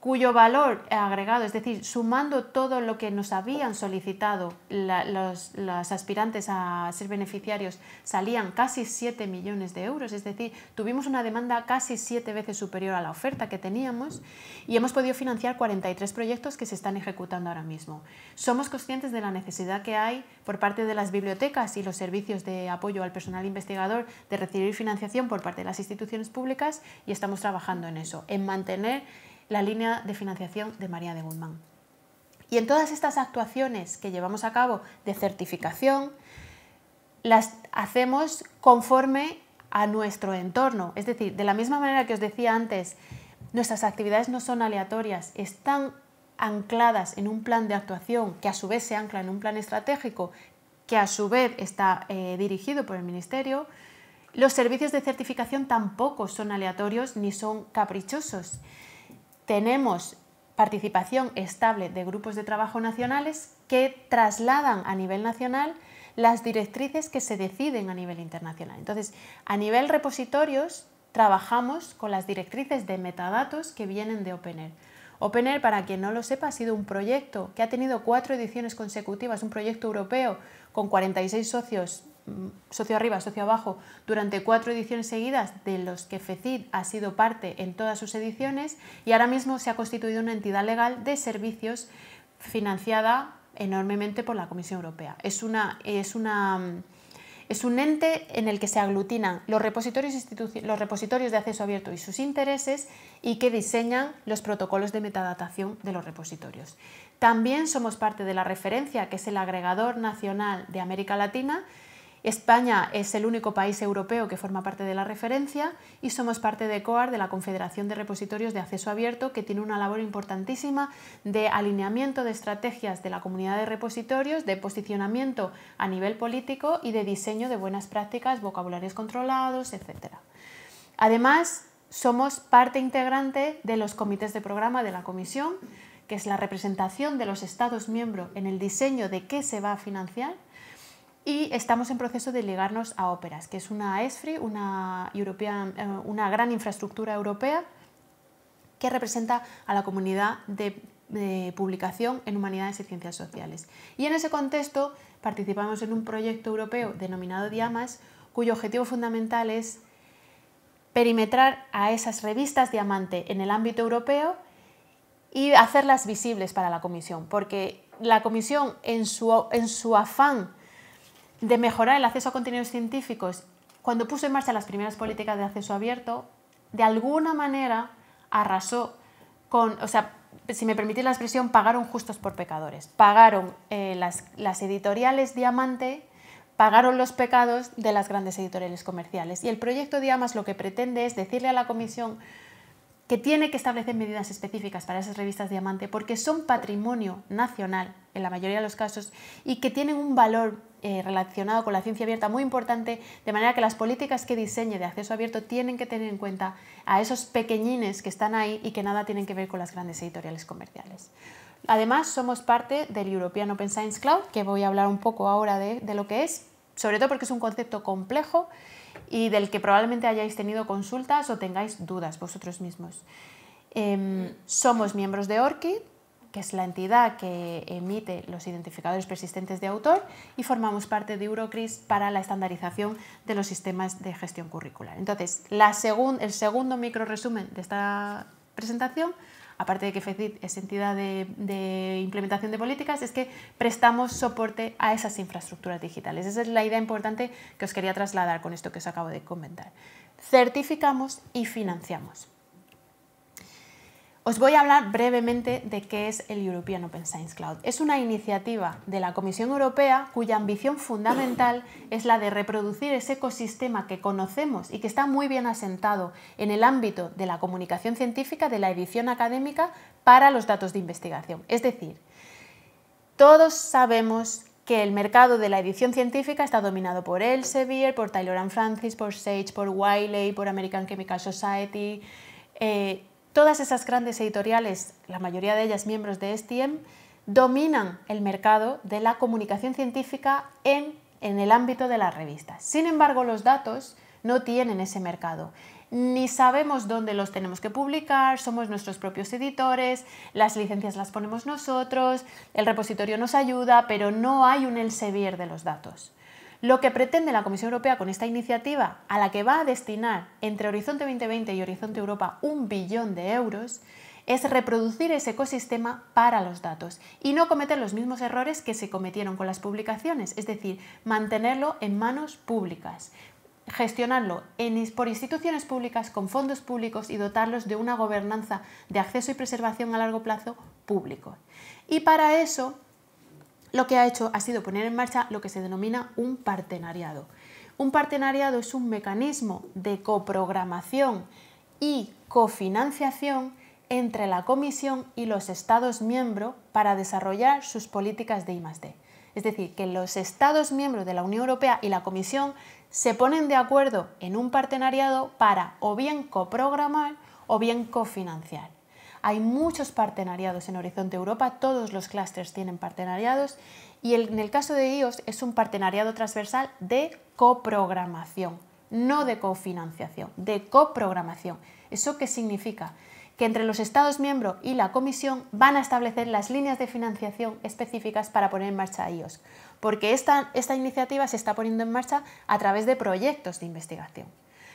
cuyo valor agregado, es decir, sumando todo lo que nos habían solicitado los, los, aspirantes a ser beneficiarios, salían casi 7 millones de euros, es decir, tuvimos una demanda casi 7 veces superior a la oferta que teníamos y hemos podido financiar 43 proyectos que se están ejecutando ahora mismo. Somos conscientes de la necesidad que hay por parte de las bibliotecas y los servicios de apoyo al personal investigador de recibir financiación por parte de las instituciones públicas y estamos trabajando en eso, en mantener la línea de financiación de María de Guzmán. Y en todas estas actuaciones que llevamos a cabo de certificación, las hacemos conforme a nuestro entorno. Es decir, de la misma manera que os decía antes, nuestras actividades no son aleatorias, están ancladas en un plan de actuación que a su vez se ancla en un plan estratégico que a su vez está eh, dirigido por el Ministerio, los servicios de certificación tampoco son aleatorios ni son caprichosos, tenemos participación estable de grupos de trabajo nacionales que trasladan a nivel nacional las directrices que se deciden a nivel internacional. Entonces, a nivel repositorios, trabajamos con las directrices de metadatos que vienen de OpenAir. OpenAir, para quien no lo sepa, ha sido un proyecto que ha tenido cuatro ediciones consecutivas, un proyecto europeo con 46 socios socio arriba, socio abajo, durante cuatro ediciones seguidas de los que FECID ha sido parte en todas sus ediciones y ahora mismo se ha constituido una entidad legal de servicios financiada enormemente por la Comisión Europea. Es, un ente en el que se aglutinan los repositorios de acceso abierto y sus intereses y que diseñan los protocolos de metadatación de los repositorios. También somos parte de la referencia, que es el agregador nacional de América Latina, España es el único país europeo que forma parte de la referencia y somos parte de COAR, de la Confederación de Repositorios de Acceso Abierto, que tiene una labor importantísima de alineamiento de estrategias de la comunidad de repositorios, de posicionamiento a nivel político y de diseño de buenas prácticas, vocabularios controlados, etc. Además, somos parte integrante de los comités de programa de la Comisión, que es la representación de los Estados miembros en el diseño de qué se va a financiar y estamos en proceso de ligarnos a óperas, que es una ESFRI, una, eh, una gran infraestructura europea que representa a la comunidad de, publicación en humanidades y ciencias sociales. Y en ese contexto participamos en un proyecto europeo denominado Diamas, cuyo objetivo fundamental es perimetrar a esas revistas diamante en el ámbito europeo y hacerlas visibles para la Comisión, porque la Comisión en su, en su afán de mejorar el acceso a contenidos científicos, cuando puso en marcha las primeras políticas de acceso abierto, de alguna manera arrasó con, o sea, si me permitís la expresión, pagaron justos por pecadores. Pagaron eh, las, las editoriales diamante, pagaron los pecados de las grandes editoriales comerciales. Y el proyecto Diamas lo que pretende es decirle a la comisión que tiene que establecer medidas específicas para esas revistas diamante porque son patrimonio nacional en la mayoría de los casos y que tienen un valor eh, relacionado con la ciencia abierta muy importante, de manera que las políticas que diseñe de acceso abierto tienen que tener en cuenta a esos pequeñines que están ahí y que nada tienen que ver con las grandes editoriales comerciales. Además, somos parte del European Open Science Cloud, que voy a hablar un poco ahora de, lo que es, sobre todo porque es un concepto complejo y del que probablemente hayáis tenido consultas o tengáis dudas vosotros mismos. Em, somos miembros de ORCID, que es la entidad que emite los identificadores persistentes de autor, y formamos parte de Eurocris para la estandarización de los sistemas de gestión curricular. Entonces, el segundo micro resumen de esta presentación, aparte de que FECIT es entidad de, implementación de políticas, es que prestamos soporte a esas infraestructuras digitales. Esa es la idea importante que os quería trasladar con esto que os acabo de comentar. Certificamos y financiamos. Os voy a hablar brevemente de qué es el European Open Science Cloud. Es una iniciativa de la Comisión Europea cuya ambición fundamental es la de reproducir ese ecosistema que conocemos y que está muy bien asentado en el ámbito de la comunicación científica, de la edición académica, para los datos de investigación. Es decir, todos sabemos que el mercado de la edición científica está dominado por Elsevier, por Taylor and Francis, por Sage, por Wiley, por American Chemical Society. Eh, Todas esas grandes editoriales, la mayoría de ellas miembros de STM, dominan el mercado de la comunicación científica en, en el ámbito de las revistas. Sin embargo, los datos no tienen ese mercado. Ni sabemos dónde los tenemos que publicar, somos nuestros propios editores, las licencias las ponemos nosotros, el repositorio nos ayuda, pero no hay un elsevier de los datos. Lo que pretende la Comisión Europea con esta iniciativa, a la que va a destinar entre Horizonte 2020 y Horizonte Europa un billón de euros, es reproducir ese ecosistema para los datos y no cometer los mismos errores que se cometieron con las publicaciones, es decir, mantenerlo en manos públicas, gestionarlo por instituciones públicas con fondos públicos y dotarlos de una gobernanza de acceso y preservación a largo plazo público. Y para eso lo que ha hecho ha sido poner en marcha lo que se denomina un partenariado. Un partenariado es un mecanismo de coprogramación y cofinanciación entre la Comisión y los Estados miembros para desarrollar sus políticas de I+D. Es decir, que los Estados miembros de la Unión Europea y la Comisión se ponen de acuerdo en un partenariado para o bien coprogramar o bien cofinanciar. Hay muchos partenariados en Horizonte Europa, todos los clusters tienen partenariados y en el caso de IOS es un partenariado transversal de coprogramación, no de cofinanciación, de coprogramación. ¿Eso qué significa? que entre los Estados miembros y la Comisión van a establecer las líneas de financiación específicas para poner en marcha IOS, porque esta, esta, iniciativa se está poniendo en marcha a través de proyectos de investigación.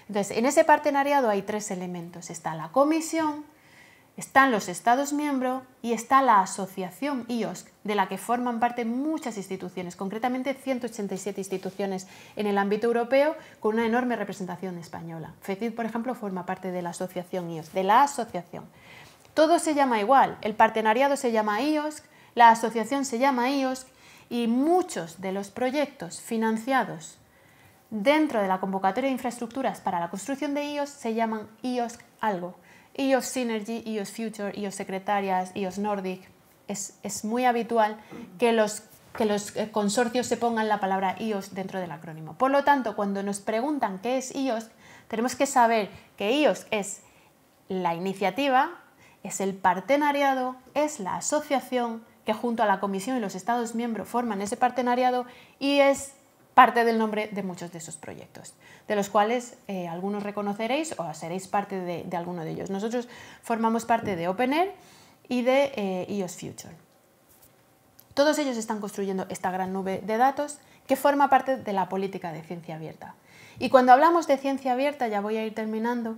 Entonces, en ese partenariado hay tres elementos. Está la Comisión, están los Estados miembros y está la asociación IOSC, de la que forman parte muchas instituciones, concretamente 187 instituciones en el ámbito europeo, con una enorme representación española. FECID, por ejemplo, forma parte de la asociación IOSC, de la asociación. Todo se llama igual, el partenariado se llama IOSC, la asociación se llama IOSC y muchos de los proyectos financiados dentro de la convocatoria de infraestructuras para la construcción de IOSC se llaman IOSC algo iOS Synergy, iOS Future, iOS Secretarias, iOS Nordic. Es, es muy habitual que los, que los eh, consorcios se pongan la palabra iOS dentro del acrónimo. Por lo tanto, cuando nos preguntan qué es iOS, tenemos que saber que iOS es la iniciativa, es el partenariado, es la asociación que junto a la Comisión y los Estados miembros forman ese partenariado y es parte del nombre de muchos de esos proyectos, de los cuales eh, algunos reconoceréis o seréis parte de, alguno de ellos. Nosotros formamos parte de OpenAir y de EOS eh, e Future. Todos ellos están construyendo esta gran nube de datos que forma parte de la política de ciencia abierta. Y cuando hablamos de ciencia abierta, ya voy a ir terminando,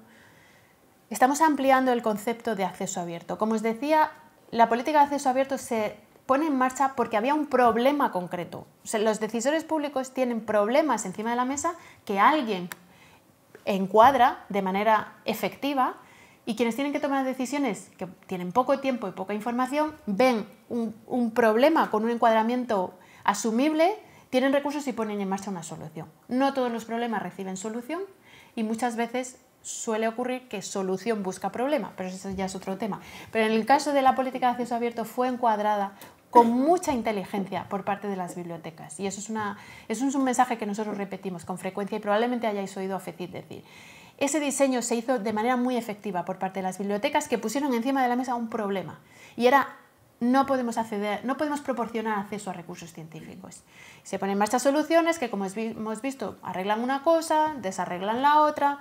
estamos ampliando el concepto de acceso abierto. Como os decía, la política de acceso abierto se pone en marcha porque había un problema concreto. los decisores públicos tienen problemas encima de la mesa que alguien encuadra de manera efectiva y quienes tienen que tomar decisiones que tienen poco tiempo y poca información ven un, un problema con un encuadramiento asumible, tienen recursos y ponen en marcha una solución. No todos los problemas reciben solución y muchas veces suele ocurrir que solución busca problema, pero eso ya es otro tema. Pero en el caso de la política de acceso abierto fue encuadrada con mucha inteligencia por parte de las bibliotecas. Y eso es, una, es un mensaje que nosotros repetimos con frecuencia y probablemente hayáis oído a FECID decir. Ese diseño se hizo de manera muy efectiva por parte de las bibliotecas que pusieron encima de la mesa un problema y era no podemos acceder, no podemos proporcionar acceso a recursos científicos. Se ponen muchas soluciones que, como hemos visto, arreglan una cosa, desarreglan la otra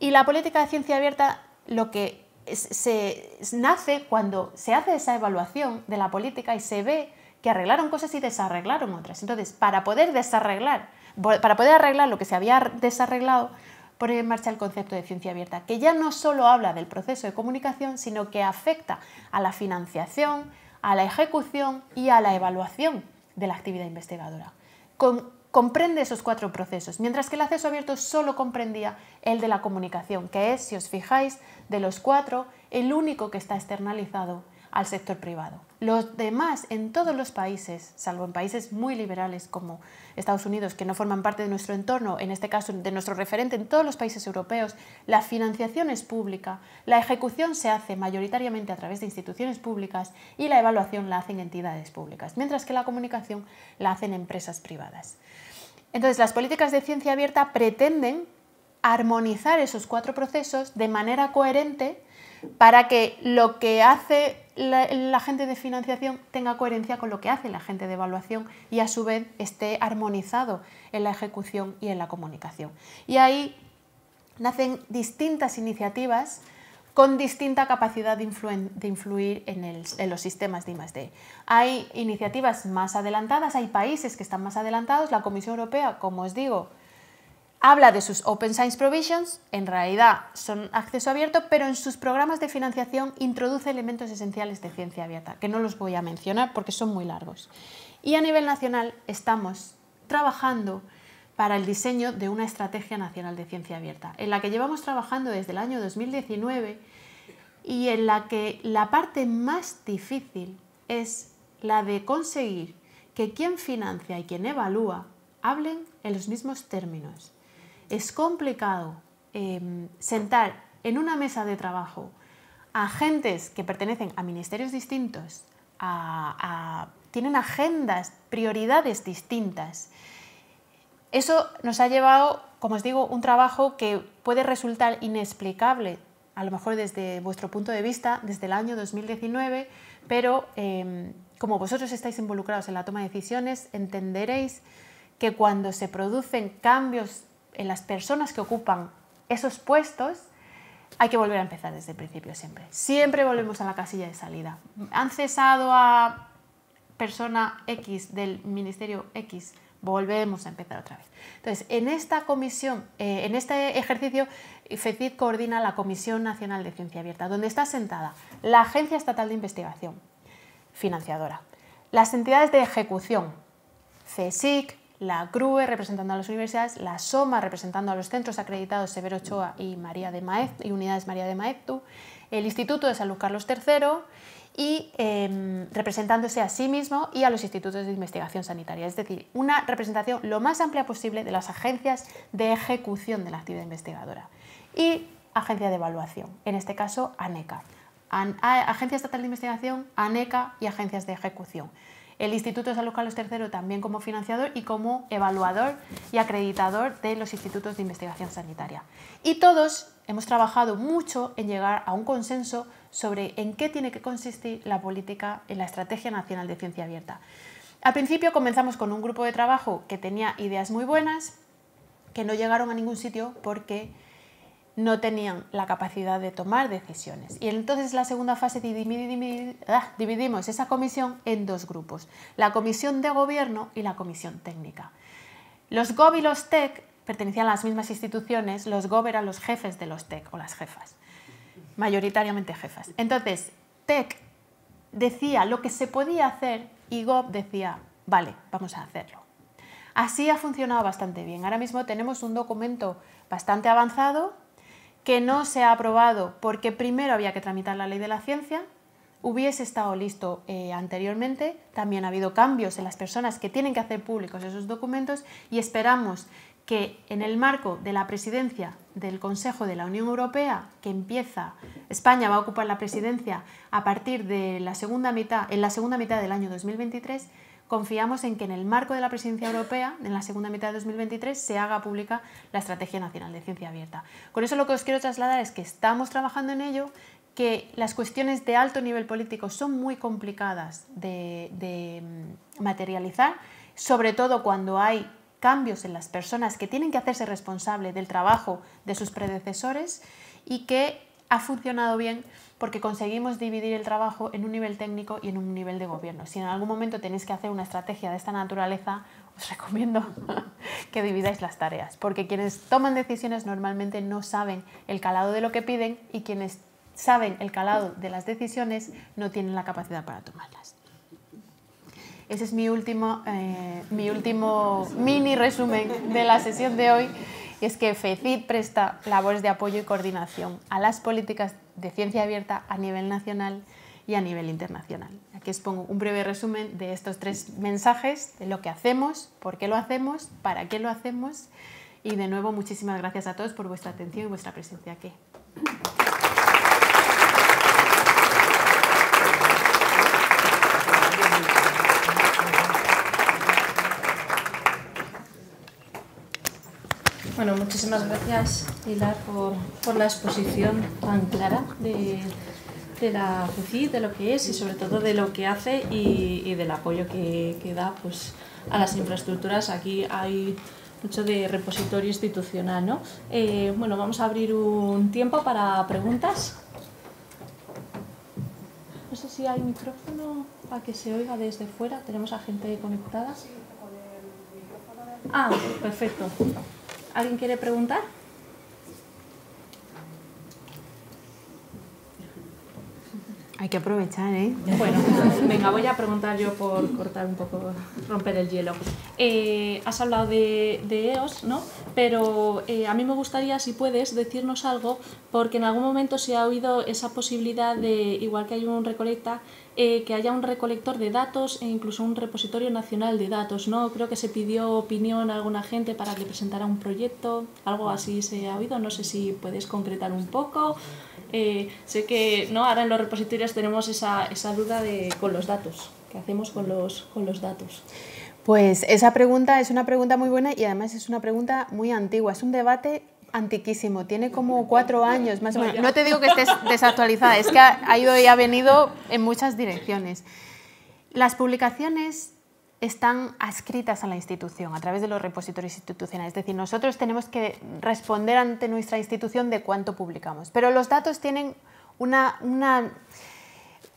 y la política de ciencia abierta lo que se nace cuando se hace esa evaluación de la política y se ve que arreglaron cosas y desarreglaron otras. Entonces, para poder desarreglar, para poder arreglar lo que se había desarreglado, pone en marcha el concepto de ciencia abierta, que ya no solo habla del proceso de comunicación, sino que afecta a la financiación, a la ejecución y a la evaluación de la actividad investigadora comprende esos cuatro procesos, mientras que el acceso abierto solo comprendía el de la comunicación, que es, si os fijáis, de los cuatro, el único que está externalizado al sector privado. Los demás, en todos los países, salvo en países muy liberales como Estados Unidos, que no forman parte de nuestro entorno, en este caso de nuestro referente, en todos los países europeos, la financiación es pública, la ejecución se hace mayoritariamente a través de instituciones públicas y la evaluación la hacen entidades públicas, mientras que la comunicación la hacen empresas privadas. Entonces, las políticas de ciencia abierta pretenden armonizar esos cuatro procesos de manera coherente para que lo que hace la, gente de financiación tenga coherencia con lo que hace la gente de evaluación y a su vez esté armonizado en la ejecución y en la comunicación. Y ahí nacen distintas iniciativas con distinta capacidad de, influir, en, los sistemas de I+.D. Hay iniciativas más adelantadas, hay países que están más adelantados, la Comisión Europea, como os digo, Habla de sus Open Science Provisions, en realidad son acceso abierto, pero en sus programas de financiación introduce elementos esenciales de ciencia abierta, que no los voy a mencionar porque son muy largos. Y a nivel nacional estamos trabajando para el diseño de una estrategia nacional de ciencia abierta, en la que llevamos trabajando desde el año 2019 y en la que la parte más difícil es la de conseguir que quien financia y quien evalúa hablen en los mismos términos es complicado em, sentar en una mesa de trabajo a agentes que pertenecen a ministerios distintos, tienen agendas, prioridades distintas. Eso nos ha llevado, como os digo, un trabajo que puede resultar inexplicable, a lo mejor desde vuestro punto de vista, desde el año 2019, pero em, como vosotros estáis involucrados en la toma de decisiones, entenderéis que cuando se producen cambios en las personas que ocupan esos puestos, hay que volver a empezar desde el principio siempre. Siempre volvemos a la casilla de salida. Han cesado a persona X del Ministerio X, volvemos a empezar otra vez. Entonces, en esta comisión, eh, en este ejercicio, FECID coordina la Comisión Nacional de Ciencia Abierta, donde está sentada la Agencia Estatal de Investigación, financiadora, las entidades de ejecución, CSIC, la CRUE representando a las universidades, la SOMA representando a los centros acreditados Severo Ochoa y, María de Maeztu, y Unidades María de Maeztu, el Instituto de San Carlos III y em, representándose a sí mismo y a los institutos de investigación sanitaria. Es decir, una representación lo más amplia posible de las agencias de ejecución de la actividad investigadora y agencia de evaluación, en este caso ANECA. Agencia Estatal de Investigación, ANECA y agencias de ejecución el Instituto de Salud Carlos III también como financiador y como evaluador y acreditador de los institutos de investigación sanitaria. Y todos hemos trabajado mucho en llegar a un consenso sobre en qué tiene que consistir la política en la Estrategia Nacional de Ciencia Abierta. Al principio comenzamos con un grupo de trabajo que tenía ideas muy buenas, que no llegaron a ningún sitio porque no tenían la capacidad de tomar decisiones. Y entonces la segunda fase ah, dividimos esa comisión en dos grupos, la comisión de gobierno y la comisión técnica. Los GOB y los TEC pertenecían a las mismas instituciones, los GOB eran los jefes de los TEC o las jefas, mayoritariamente jefas. Entonces, TEC decía lo que se podía hacer y GOB decía, vale, vamos a hacerlo. Así ha funcionado bastante bien. Ahora mismo tenemos un documento bastante avanzado que no se ha aprobado porque primero había que tramitar la ley de la ciencia, hubiese estado listo eh, anteriormente, también ha habido cambios en las personas que tienen que hacer públicos esos documentos y esperamos que en el marco de la presidencia del Consejo de la Unión Europea, que empieza, España va a ocupar la presidencia a partir de la segunda mitad, en la segunda mitad del año 2023, confiamos en que en el marco de la presidencia europea, en la segunda mitad de 2023, se haga pública la Estrategia Nacional de Ciencia Abierta. Con eso lo que os quiero trasladar es que estamos trabajando en ello, que las cuestiones de alto nivel político son muy complicadas de, mm, materializar, sobre todo cuando hay cambios en las personas que tienen que hacerse responsable del trabajo de sus predecesores y que ha funcionado bien porque conseguimos dividir el trabajo en un nivel técnico y en un nivel de gobierno. Si en algún momento tenéis que hacer una estrategia de esta naturaleza, os recomiendo que dividáis las tareas, porque quienes toman decisiones normalmente no saben el calado de lo que piden y quienes saben el calado de las decisiones no tienen la capacidad para tomarlas. Ese es mi último, eh, mi último mini resumen de la sesión de hoy es que FECID presta labores de apoyo y coordinación a las políticas de ciencia abierta a nivel nacional y a nivel internacional. Aquí os pongo un breve resumen de estos tres mensajes, de lo que hacemos, por qué lo hacemos, para qué lo hacemos y de nuevo muchísimas gracias a todos por vuestra atención y vuestra presencia aquí. Bueno, muchísimas gracias, Hilar, por, la exposición tan clara de, la FUCI, de lo que es y sobre todo de lo que hace y, del apoyo que, da pues, a las infraestructuras. Aquí hay mucho de repositorio institucional. ¿no? Eh, bueno, vamos a abrir un tiempo para preguntas. No sé si hay micrófono para que se oiga desde fuera. Tenemos a gente conectada. Ah, perfecto. ¿Alguien quiere preguntar? Hay que aprovechar, ¿eh? Bueno, venga, voy a preguntar yo por cortar un poco, romper el hielo. Eh, has hablado de, EOS, e ¿no? Pero eh, a mí me gustaría, si puedes, decirnos algo, porque en algún momento se ha oído esa posibilidad de, igual que hay un recolecta, eh, que haya un recolector de datos e incluso un repositorio nacional de datos, ¿no? Creo que se pidió opinión a alguna gente para que presentara un proyecto, algo así se ha oído, no sé si puedes concretar un poco. Eh, sé que ¿no? ahora en los repositorios tenemos esa, duda de, con los datos, ¿qué hacemos con los, con los datos? Pues esa pregunta es una pregunta muy buena y además es una pregunta muy antigua. Es un debate antiquísimo, tiene como cuatro años más o menos. No te digo que estés desactualizada, es que ha, ido y ha venido en muchas direcciones. Las publicaciones están adscritas a la institución a través de los repositorios institucionales. Es decir, nosotros tenemos que responder ante nuestra institución de cuánto publicamos. Pero los datos tienen una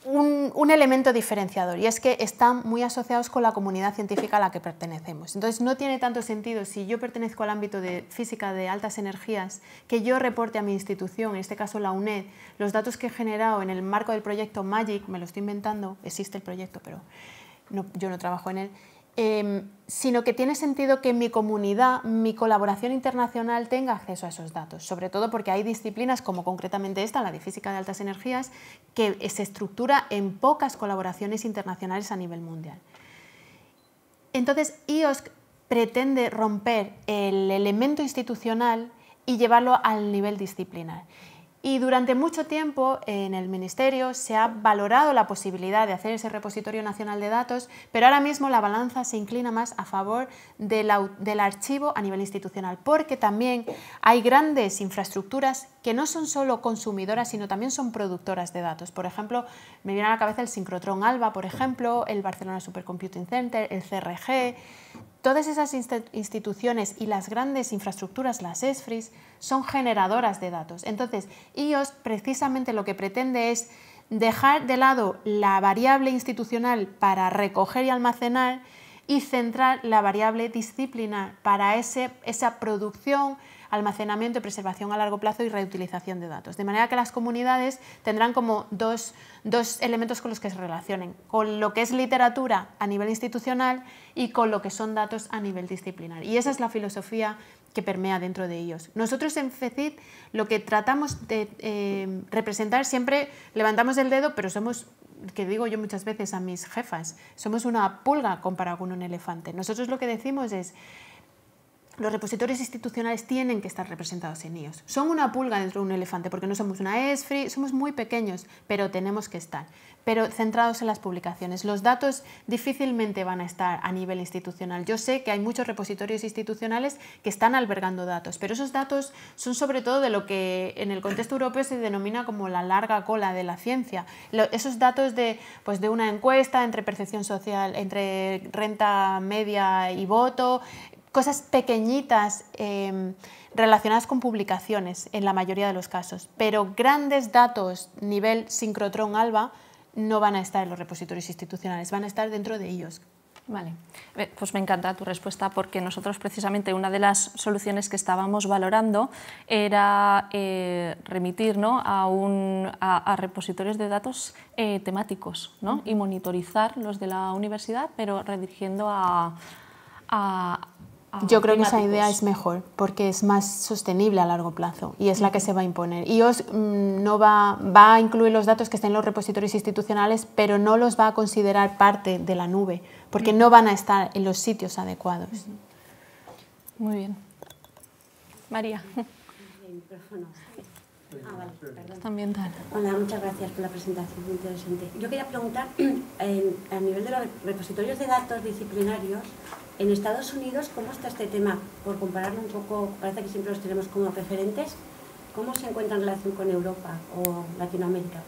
un, elemento diferenciador y es que están muy asociados con la comunidad científica a la que pertenecemos. Entonces no tiene tanto sentido si yo pertenezco al ámbito de física de altas energías que yo reporte a mi institución, en este caso la UNED, los datos que he generado en el marco del proyecto MAGIC, me lo estoy inventando, existe el proyecto pero yo no trabajo en él, Em, sino que tiene sentido que mi comunidad, mi colaboración internacional tenga acceso a esos datos, sobre todo porque hay disciplinas como concretamente esta, la de física de altas energías, que se estructura en pocas colaboraciones internacionales a nivel mundial. Entonces, IOSC pretende romper el elemento institucional y llevarlo al nivel disciplinar. Y durante mucho tiempo en el Ministerio se ha valorado la posibilidad de hacer ese repositorio nacional de datos, pero ahora mismo la balanza se inclina más a favor del, del archivo a nivel institucional, porque también hay grandes infraestructuras que no son solo consumidoras, sino también son productoras de datos. Por ejemplo, me viene a la cabeza el Sincrotron Alba, por ejemplo, el Barcelona Supercomputing Center, el CRG. Todas esas instituciones y las grandes infraestructuras, las ESFRIs, son generadoras de datos. Entonces, IOS precisamente lo que pretende es dejar de lado la variable institucional para recoger y almacenar y centrar la variable disciplinar para esa producción, almacenamiento, y preservación a largo plazo y reutilización de datos. De manera que las comunidades tendrán como dos, elementos con los que se relacionen, con lo que es literatura a nivel institucional y con lo que son datos a nivel disciplinar. Y esa es la filosofía que permea dentro de ellos. Nosotros en FECID lo que tratamos de eh, representar siempre, levantamos el dedo, pero somos que digo yo muchas veces a mis jefas, somos una pulga comparado con un elefante. Nosotros lo que decimos es, los repositorios institucionales tienen que estar representados en ellos. Son una pulga dentro de un elefante, porque no somos una ESFRI, somos muy pequeños, pero tenemos que estar. Pero centrados en las publicaciones. Los datos difícilmente van a estar a nivel institucional. Yo sé que hay muchos repositorios institucionales que están albergando datos, pero esos datos son sobre todo de lo que en el contexto europeo se denomina como la larga cola de la ciencia. esos datos de, pues de una encuesta entre percepción social, entre renta media y voto, cosas pequeñitas em, relacionadas con publicaciones en la mayoría de los casos, pero grandes datos nivel sincrotrón alba no van a estar en los repositorios institucionales, van a estar dentro de ellos. Vale, pues me encanta tu respuesta porque nosotros precisamente una de las soluciones que estábamos valorando era eh, remitir ¿no? a, un, a, repositorios de datos eh, temáticos ¿no? y monitorizar los de la universidad, pero redirigiendo a yo creo que esa idea es mejor porque es más sostenible a largo plazo y es la que se va a imponer. os mm, no va, a incluir los datos que estén en los repositorios institucionales, pero no los va a considerar parte de la nube porque no van a estar en los sitios adecuados. Muy bien. María. Ah, Hola, muchas gracias por la presentación, Yo quería preguntar, a nivel de los repositorios de datos disciplinarios, en Estados Unidos, ¿cómo está este tema? Por compararlo un poco, parece que siempre los tenemos como referentes. ¿Cómo se encuentra en relación con Europa o Latinoamérica?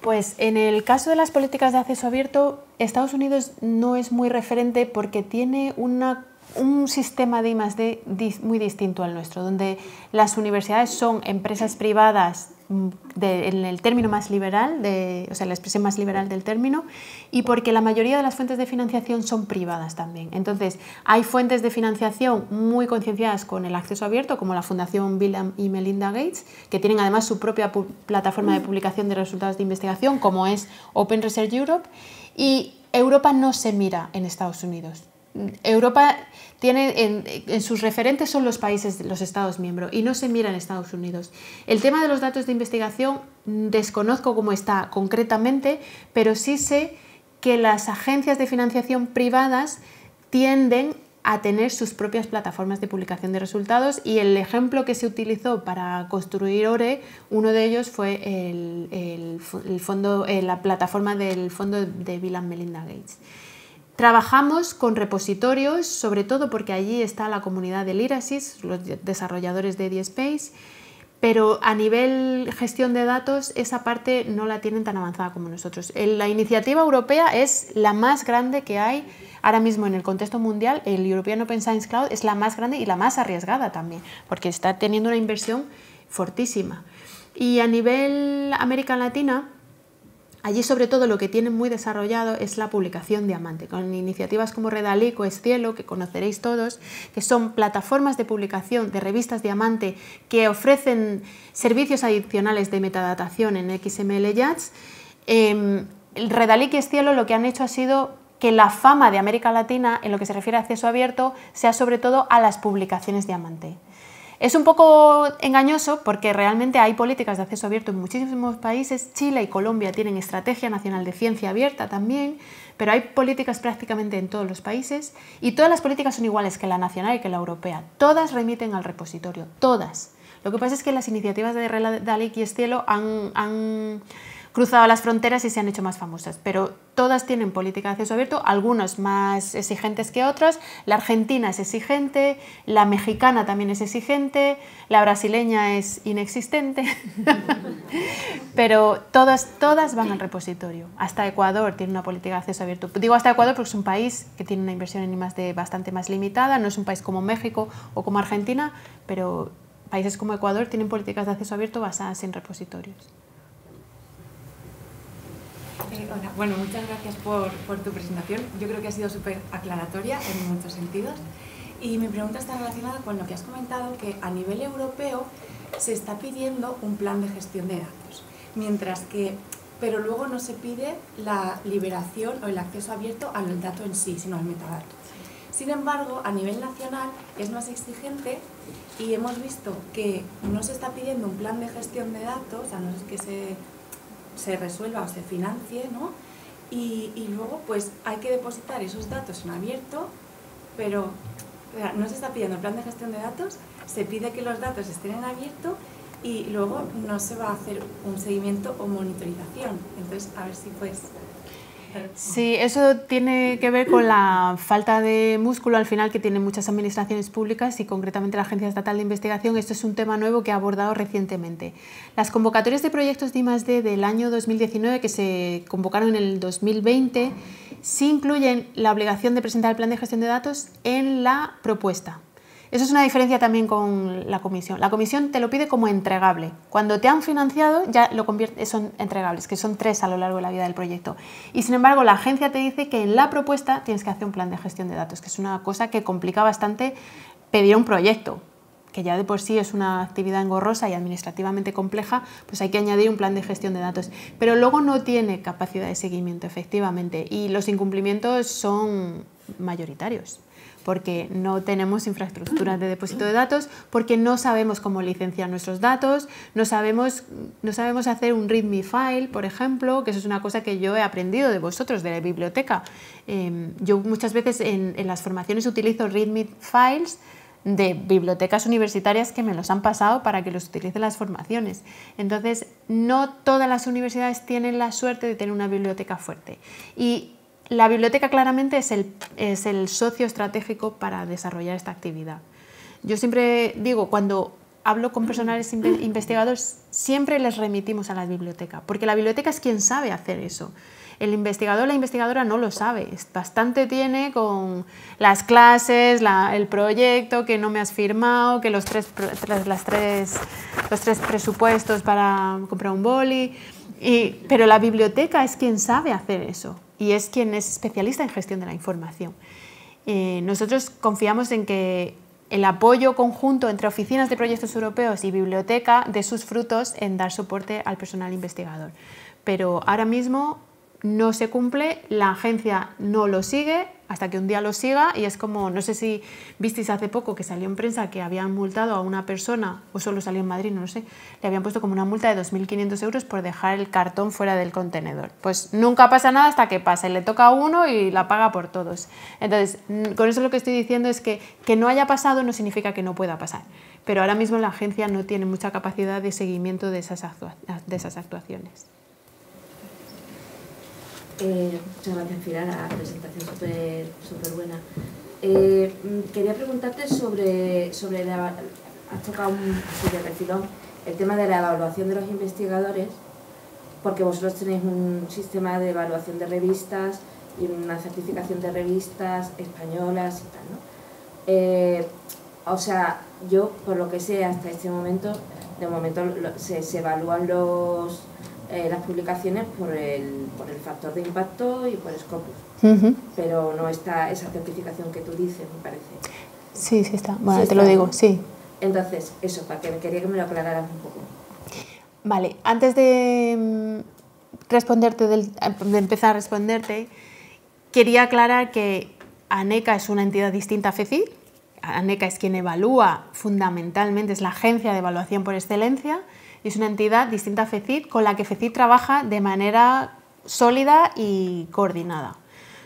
Pues en el caso de las políticas de acceso abierto, Estados Unidos no es muy referente porque tiene una, un sistema de I+.D. muy distinto al nuestro, donde las universidades son empresas privadas en el término más liberal, o sea, la expresión más liberal del término, y porque la mayoría de las fuentes de financiación son privadas también. Entonces, hay fuentes de financiación muy concienciadas con el acceso abierto, como la Fundación Bill y Melinda Gates, que tienen además su propia plataforma de publicación de resultados de investigación, como es Open Research Europe, y Europa no se mira en Estados Unidos. Europa tiene en, sus referentes son los países, los Estados miembros, y no se mira en Estados Unidos. El tema de los datos de investigación desconozco cómo está concretamente, pero sí sé que las agencias de financiación privadas tienden a tener sus propias plataformas de publicación de resultados y el ejemplo que se utilizó para construir ORE, uno de ellos fue eh, la plataforma del fondo de Bill and Melinda Gates. Trabajamos con repositorios, sobre todo porque allí está la comunidad de Lirasis, los desarrolladores de DSpace, pero a nivel gestión de datos esa parte no la tienen tan avanzada como nosotros. La iniciativa europea es la más grande que hay ahora mismo en el contexto mundial, el European Open Science Cloud es la más grande y la más arriesgada también, porque está teniendo una inversión fortísima. Y a nivel América Latina, Allí sobre todo lo que tienen muy desarrollado es la publicación diamante, con iniciativas como Redalico Es Cielo, que conoceréis todos, que son plataformas de publicación de revistas diamante que ofrecen servicios adicionales de metadatación en XML Jazz. Eh, y Es Cielo lo que han hecho ha sido que la fama de América Latina en lo que se refiere a acceso abierto sea sobre todo a las publicaciones diamante. Es un poco engañoso porque realmente hay políticas de acceso abierto en muchísimos países. Chile y Colombia tienen estrategia nacional de ciencia abierta también, pero hay políticas prácticamente en todos los países y todas las políticas son iguales que la nacional y que la europea. Todas remiten al repositorio, todas. Lo que pasa es que las iniciativas de Dalí y Estielo han, han cruzado las fronteras y se han hecho más famosas, pero todas tienen política de acceso abierto, algunos más exigentes que otros. La argentina es exigente, la mexicana también es exigente, la brasileña es inexistente, pero todas, todas van al repositorio. Hasta Ecuador tiene una política de acceso abierto. Digo hasta Ecuador porque es un país que tiene una inversión en de bastante más limitada, no es un país como México o como Argentina, pero países como Ecuador tienen políticas de acceso abierto basadas en repositorios. Eh, bueno, muchas gracias por, tu presentación. Yo creo que ha sido súper aclaratoria en muchos sentidos. Y mi pregunta está relacionada con lo que has comentado, que a nivel europeo se está pidiendo un plan de gestión de datos, mientras que, pero luego no se pide la liberación o el acceso abierto al dato en sí, sino al metadato. Sin embargo, a nivel nacional es más exigente y hemos visto que no se está pidiendo un plan de gestión de datos, a no ser que se se resuelva o se financie, ¿no? Y, luego pues hay que depositar esos datos en abierto, pero no se está pidiendo el plan de gestión de datos, se pide que los datos estén en abierto y luego no se va a hacer un seguimiento o monitorización. Entonces, a ver si pues Sí, eso tiene que ver con la falta de músculo al final que tienen muchas administraciones públicas y concretamente la Agencia Estatal de Investigación. Esto es un tema nuevo que ha abordado recientemente. Las convocatorias de proyectos de del año 2019 que se convocaron en el 2020 sí incluyen la obligación de presentar el plan de gestión de datos en la propuesta eso es una diferencia también con la comisión. La comisión te lo pide como entregable. Cuando te han financiado ya lo son entregables, que son tres a lo largo de la vida del proyecto. Y sin embargo, la agencia te dice que en la propuesta tienes que hacer un plan de gestión de datos, que es una cosa que complica bastante pedir un proyecto que ya de por sí es una actividad engorrosa y administrativamente compleja, pues hay que añadir un plan de gestión de datos. Pero luego no tiene capacidad de seguimiento, efectivamente, y los incumplimientos son mayoritarios porque no tenemos infraestructuras de depósito de datos, porque no sabemos cómo licenciar nuestros datos, no sabemos, no sabemos hacer un README file, por ejemplo, que eso es una cosa que yo he aprendido de vosotros, de la biblioteca. Em, yo muchas veces en, las formaciones utilizo README files de bibliotecas universitarias que me los han pasado para que los utilicen las formaciones. Entonces, no todas las universidades tienen la suerte de tener una biblioteca fuerte. Y la biblioteca claramente es el, socio estratégico para desarrollar esta actividad. Yo siempre digo, cuando hablo con personales investigadores, siempre les remitimos a la biblioteca, porque la biblioteca es quien sabe hacer eso. El investigador, la investigadora no lo sabe, bastante tiene con las clases, el proyecto que no me has firmado, que los tres, las los tres presupuestos para comprar un boli, pero la biblioteca es quien sabe hacer eso y es quien es especialista en gestión de la información. Eh, nosotros confiamos en que el apoyo conjunto entre oficinas de proyectos europeos y biblioteca dé sus frutos en dar soporte al personal investigador. Pero ahora mismo no se cumple, la agencia no lo sigue hasta que un día lo siga y es como, no sé si visteis hace poco que salió en prensa que habían multado a una persona, o solo salió en Madrid, no sé, le habían puesto como una multa de 2.500 euros por dejar el cartón fuera del contenedor. Pues nunca pasa nada hasta que pase y le toca a uno y la paga por todos. Entonces, mm, con eso lo que estoy diciendo es que que no haya pasado no significa que no pueda pasar, pero ahora mismo la agencia no tiene mucha capacidad de seguimiento de esas, de esas actuaciones. Eh, muchas gracias, a la presentación súper buena. Eh, mm, quería preguntarte sobre, sobre has tocado un de el tema de la evaluación de los investigadores, porque vosotros tenéis un sistema de evaluación de revistas y una certificación de revistas españolas y tal, ¿no? Eh, o sea, yo, por lo que sé hasta este momento, de momento se, se evalúan los eh, las publicaciones por el, por el factor de impacto y por Scopus, pero no está esa certificación que tú dices, me parece. Sí, sí está. Bueno, te lo digo, sí. Entonces, eso, para que quería que me lo aclararas un poco. Vale, antes de mm, responderte de empezar a responderte, quería aclarar que ANECA es una entidad distinta a FECI. ANECA es quien evalúa fundamentalmente, es la agencia de evaluación por excelencia es una entidad distinta a FECID con la que FECID trabaja de manera sólida y coordinada.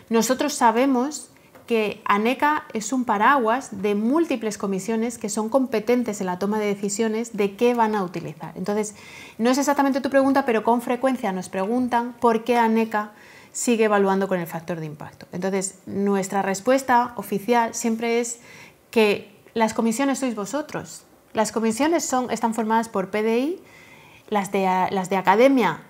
Nosotros sabemos que ANECA es un paraguas de múltiples comisiones que son competentes en la toma de decisiones de qué van a utilizar. Entonces, no es exactamente tu pregunta, pero con frecuencia nos preguntan por qué ANECA sigue evaluando con el factor de impacto. Entonces, nuestra respuesta oficial siempre es que las comisiones sois vosotros, las comisiones están formadas por PDI, las de, academia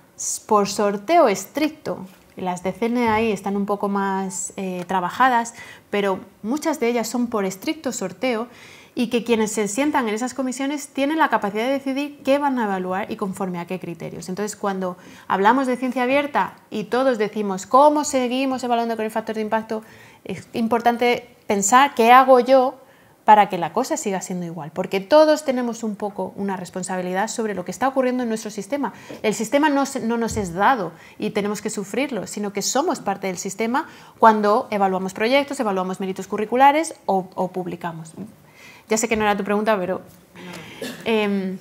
por sorteo estricto, las de CNAI están un poco más eh, trabajadas, pero muchas de ellas son por estricto sorteo y que quienes se sientan en esas comisiones tienen la capacidad de decidir qué van a evaluar y conforme a qué criterios. Entonces, cuando hablamos de ciencia abierta y todos decimos cómo seguimos evaluando con el factor de impacto, es importante pensar qué hago yo para que la cosa siga siendo igual, porque todos tenemos un poco una responsabilidad sobre lo que está ocurriendo en nuestro sistema. El sistema no, no, nos es dado y tenemos que sufrirlo, sino que somos parte del sistema cuando evaluamos proyectos, evaluamos méritos curriculares o, publicamos. Ya sé que no era tu pregunta, pero... Em,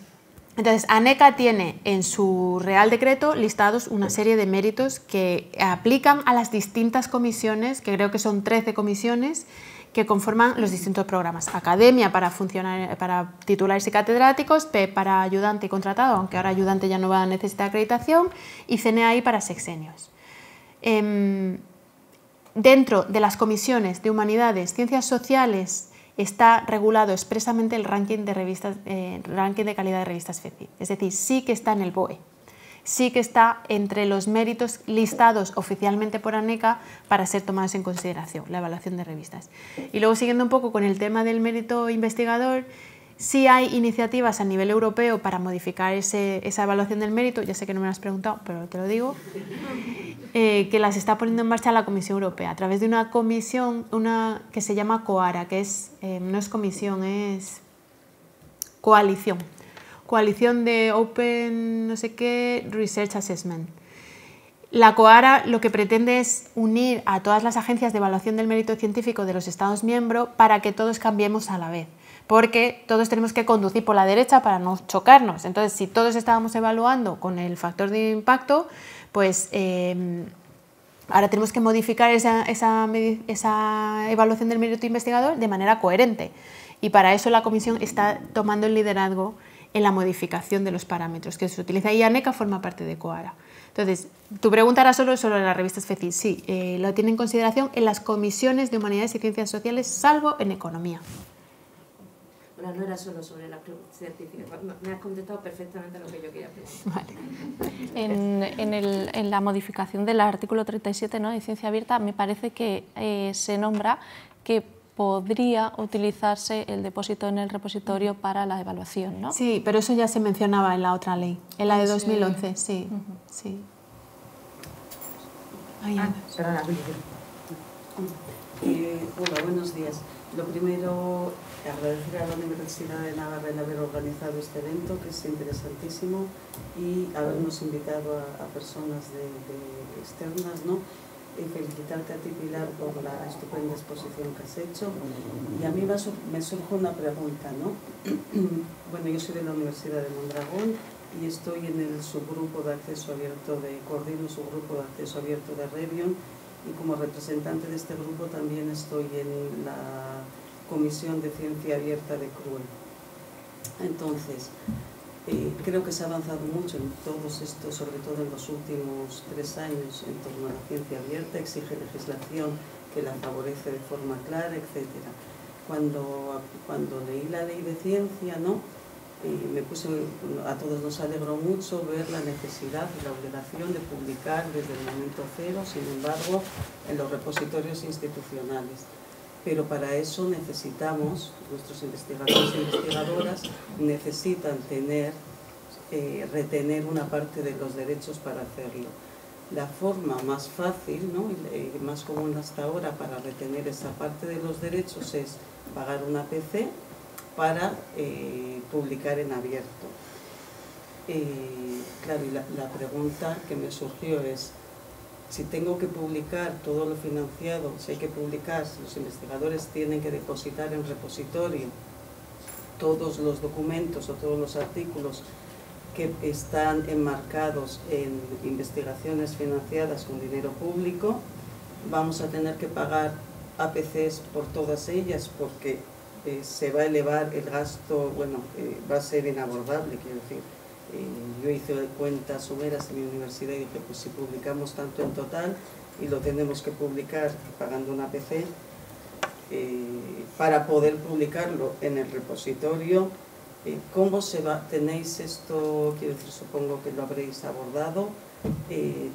entonces, ANECA tiene en su Real Decreto listados una serie de méritos que aplican a las distintas comisiones, que creo que son 13 comisiones, que conforman los distintos programas. Academia para, titulares y catedráticos, PEP para ayudante y contratado, aunque ahora ayudante ya no va a necesitar acreditación, y CNAI para sexenios. Em, dentro de las comisiones de humanidades, ciencias sociales, está regulado expresamente el ranking de, eh, ranking de calidad de revistas FECI. Es decir, sí que está en el BOE sí que está entre los méritos listados oficialmente por ANECA para ser tomados en consideración, la evaluación de revistas. Y luego siguiendo un poco con el tema del mérito investigador, sí hay iniciativas a nivel europeo para modificar esa evaluación del mérito, ya sé que no me lo has preguntado, pero te lo digo, eh, que las está poniendo en marcha la Comisión Europea a través de una comisión que se llama COARA, que eh, no es comisión, es coalición, coalición de Open no sé qué Research Assessment. La COARA lo que pretende es unir a todas las agencias de evaluación del mérito científico de los Estados miembros para que todos cambiemos a la vez, porque todos tenemos que conducir por la derecha para no chocarnos. Entonces, si todos estábamos evaluando con el factor de impacto, pues em, ahora tenemos que modificar esa, esa evaluación del mérito investigador de manera coherente. Y para eso la Comisión está tomando el liderazgo en la modificación de los parámetros que se utiliza. Y ANECA forma parte de COARA. Entonces, tu pregunta era solo sobre la revista FECI. Sí, eh, lo tiene en consideración en las comisiones de Humanidades y Ciencias Sociales, salvo en Economía. Bueno, no era solo sobre las científica. Me has contestado perfectamente lo que yo quería preguntar. Vale. En, la modificación del artículo 37 ¿no? de Ciencia Abierta, me parece que eh, se nombra que podría utilizarse el depósito en el repositorio para la evaluación, ¿no? Sí, pero eso ya se mencionaba en la otra ley, en la de 2011, sí, sí. hola, ah, eh, buenos días. Lo primero, agradecer a la Universidad de Navarra el haber organizado este evento, que es interesantísimo, y habernos invitado a, personas de externas, ¿no? y felicitarte a ti, Pilar, por la estupenda exposición que has hecho. Y a mí me surge una pregunta, ¿no? bueno, yo soy de la Universidad de Mondragón y estoy en el subgrupo de acceso abierto de, coordino subgrupo de acceso abierto de Revion y como representante de este grupo también estoy en la Comisión de Ciencia Abierta de Cruel. Entonces, eh, creo que se ha avanzado mucho en todos estos, sobre todo en los últimos tres años, en torno a la ciencia abierta, exige legislación que la favorece de forma clara, etc. Cuando, leí la ley de ciencia, ¿no? Eh, me puse a todos nos alegró mucho ver la necesidad y la obligación de publicar desde el momento cero, sin embargo, en los repositorios institucionales pero para eso necesitamos, nuestros investigadores e investigadoras necesitan tener, eh, retener una parte de los derechos para hacerlo. La forma más fácil y eh, más común hasta ahora para retener esa parte de los derechos es pagar una PC para eh, publicar en abierto. claro, y la pregunta que me surgió es, si tengo que publicar todo lo financiado, si hay que publicar, si los investigadores tienen que depositar en repositorio todos los documentos o todos los artículos que están enmarcados en investigaciones financiadas con dinero público, vamos a tener que pagar APCs por todas ellas porque eh, se va a elevar el gasto, bueno, eh, va a ser inabordable, quiero decir. Eh, yo hice cuentas someras en mi universidad y dije, pues si publicamos tanto en total y lo tenemos que publicar pagando una PC, eh, para poder publicarlo en el repositorio, eh, ¿cómo se va? ¿Tenéis esto? Quiero decir, supongo que lo habréis abordado.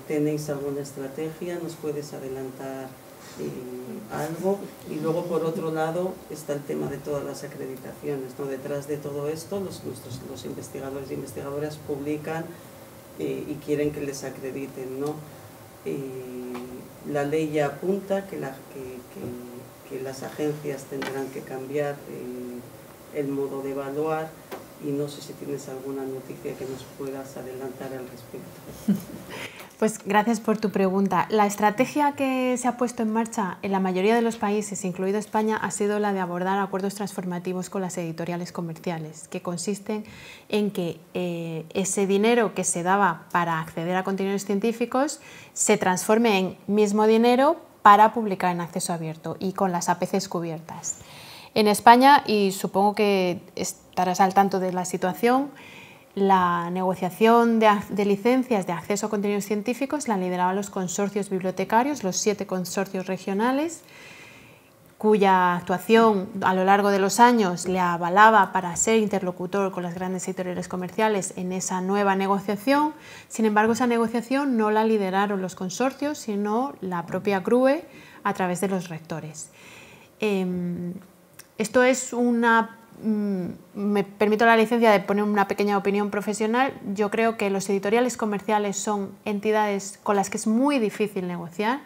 ¿Tenéis alguna estrategia? ¿Nos puedes adelantar? Eh, algo. Y luego, por otro lado, está el tema de todas las acreditaciones. ¿no? Detrás de todo esto, los, nuestros, los investigadores e investigadoras publican eh, y quieren que les acrediten. ¿no? Eh, la ley ya apunta que, que las agencias tendrán que cambiar el modo de evaluar y no sé si tienes alguna noticia que nos puedas adelantar al respecto. Pues gracias por tu pregunta. La estrategia que se ha puesto en marcha en la mayoría de los países, incluido España, ha sido la de abordar acuerdos transformativos con las editoriales comerciales, que consisten en que eh, ese dinero que se daba para acceder a contenidos científicos se transforme en mismo dinero para publicar en acceso abierto y con las APCs cubiertas. En España, y supongo que estarás al tanto de la situación, la negociación de, licencias de acceso a contenidos científicos la lideraban los consorcios bibliotecarios, los siete consorcios regionales, cuya actuación a lo largo de los años le avalaba para ser interlocutor con las grandes editoriales comerciales en esa nueva negociación. Sin embargo, esa negociación no la lideraron los consorcios, sino la propia CRUE a través de los rectores. Em, esto es una Mm, me permito la licencia de poner una pequeña opinión profesional, yo creo que los editoriales comerciales son entidades con las que es muy difícil negociar.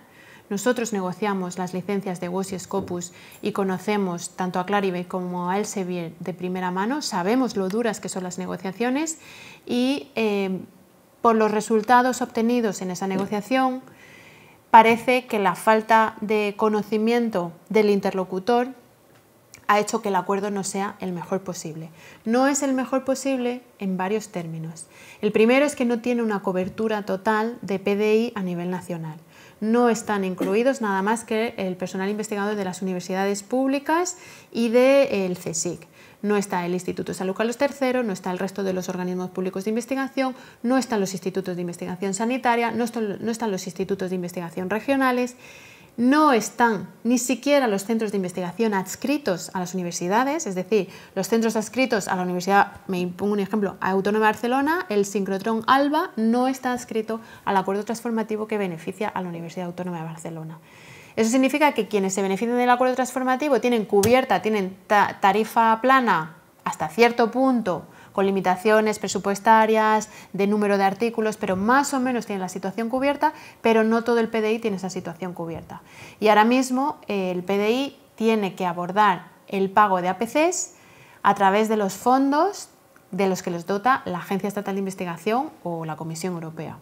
Nosotros negociamos las licencias de WoS y Scopus y conocemos tanto a Clarivate como a Elsevier de primera mano, sabemos lo duras que son las negociaciones y eh, por los resultados obtenidos en esa negociación parece que la falta de conocimiento del interlocutor ha hecho que el acuerdo no sea el mejor posible. No es el mejor posible en varios términos. El primero es que no tiene una cobertura total de PDI a nivel nacional. No están incluidos nada más que el personal investigador de las universidades públicas y del el CSIC no está el Instituto de Salud Carlos III, no está el resto de los organismos públicos de investigación, no están los institutos de investigación sanitaria, no, están los institutos de investigación regionales no están ni siquiera los centros de investigación adscritos a las universidades, es decir, los centros adscritos a la universidad, me pongo un ejemplo, Autónoma de Barcelona, el sincrotrón ALBA no está adscrito al acuerdo transformativo que beneficia a la Universidad Autónoma de Barcelona. Eso significa que quienes se benefician del acuerdo transformativo tienen cubierta, tienen tarifa plana hasta cierto punto con limitaciones presupuestarias, de número de artículos, pero más o menos tienen la situación cubierta, pero no todo el PDI tiene esa situación cubierta. Y ahora mismo eh, el PDI tiene que abordar el pago de APCs a través de los fondos de los que los dota la Agencia Estatal de Investigación o la Comisión Europea.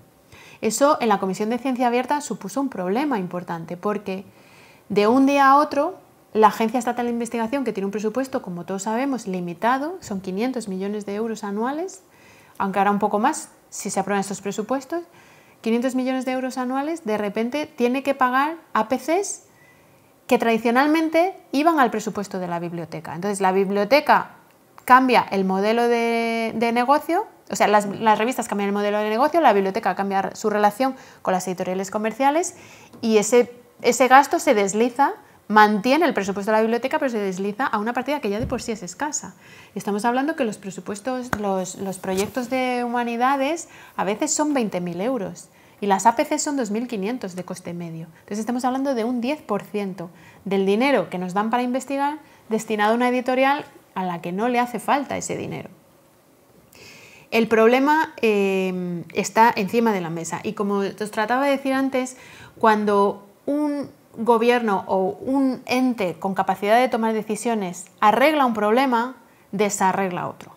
Eso en la Comisión de Ciencia Abierta supuso un problema importante porque de un día a otro la Agencia Estatal de Investigación, que tiene un presupuesto, como todos sabemos, limitado, son 500 millones de euros anuales, aunque ahora un poco más si se aprueban estos presupuestos, 500 millones de euros anuales, de repente tiene que pagar APCs que tradicionalmente iban al presupuesto de la biblioteca. Entonces la biblioteca cambia el modelo de, negocio, o sea, las, revistas cambian el modelo de negocio, la biblioteca cambia su relación con las editoriales comerciales y ese, ese gasto se desliza mantiene el presupuesto de la biblioteca, pero se desliza a una partida que ya de por sí es escasa. Estamos hablando que los presupuestos, los, proyectos de humanidades a veces son 20.000 euros y las APC son 2.500 de coste medio. Entonces estamos hablando de un 10% del dinero que nos dan para investigar destinado a una editorial a la que no le hace falta ese dinero. El problema eh, está encima de la mesa y como os trataba de decir antes, cuando un gobierno o un ente con capacidad de tomar decisiones arregla un problema, desarregla otro.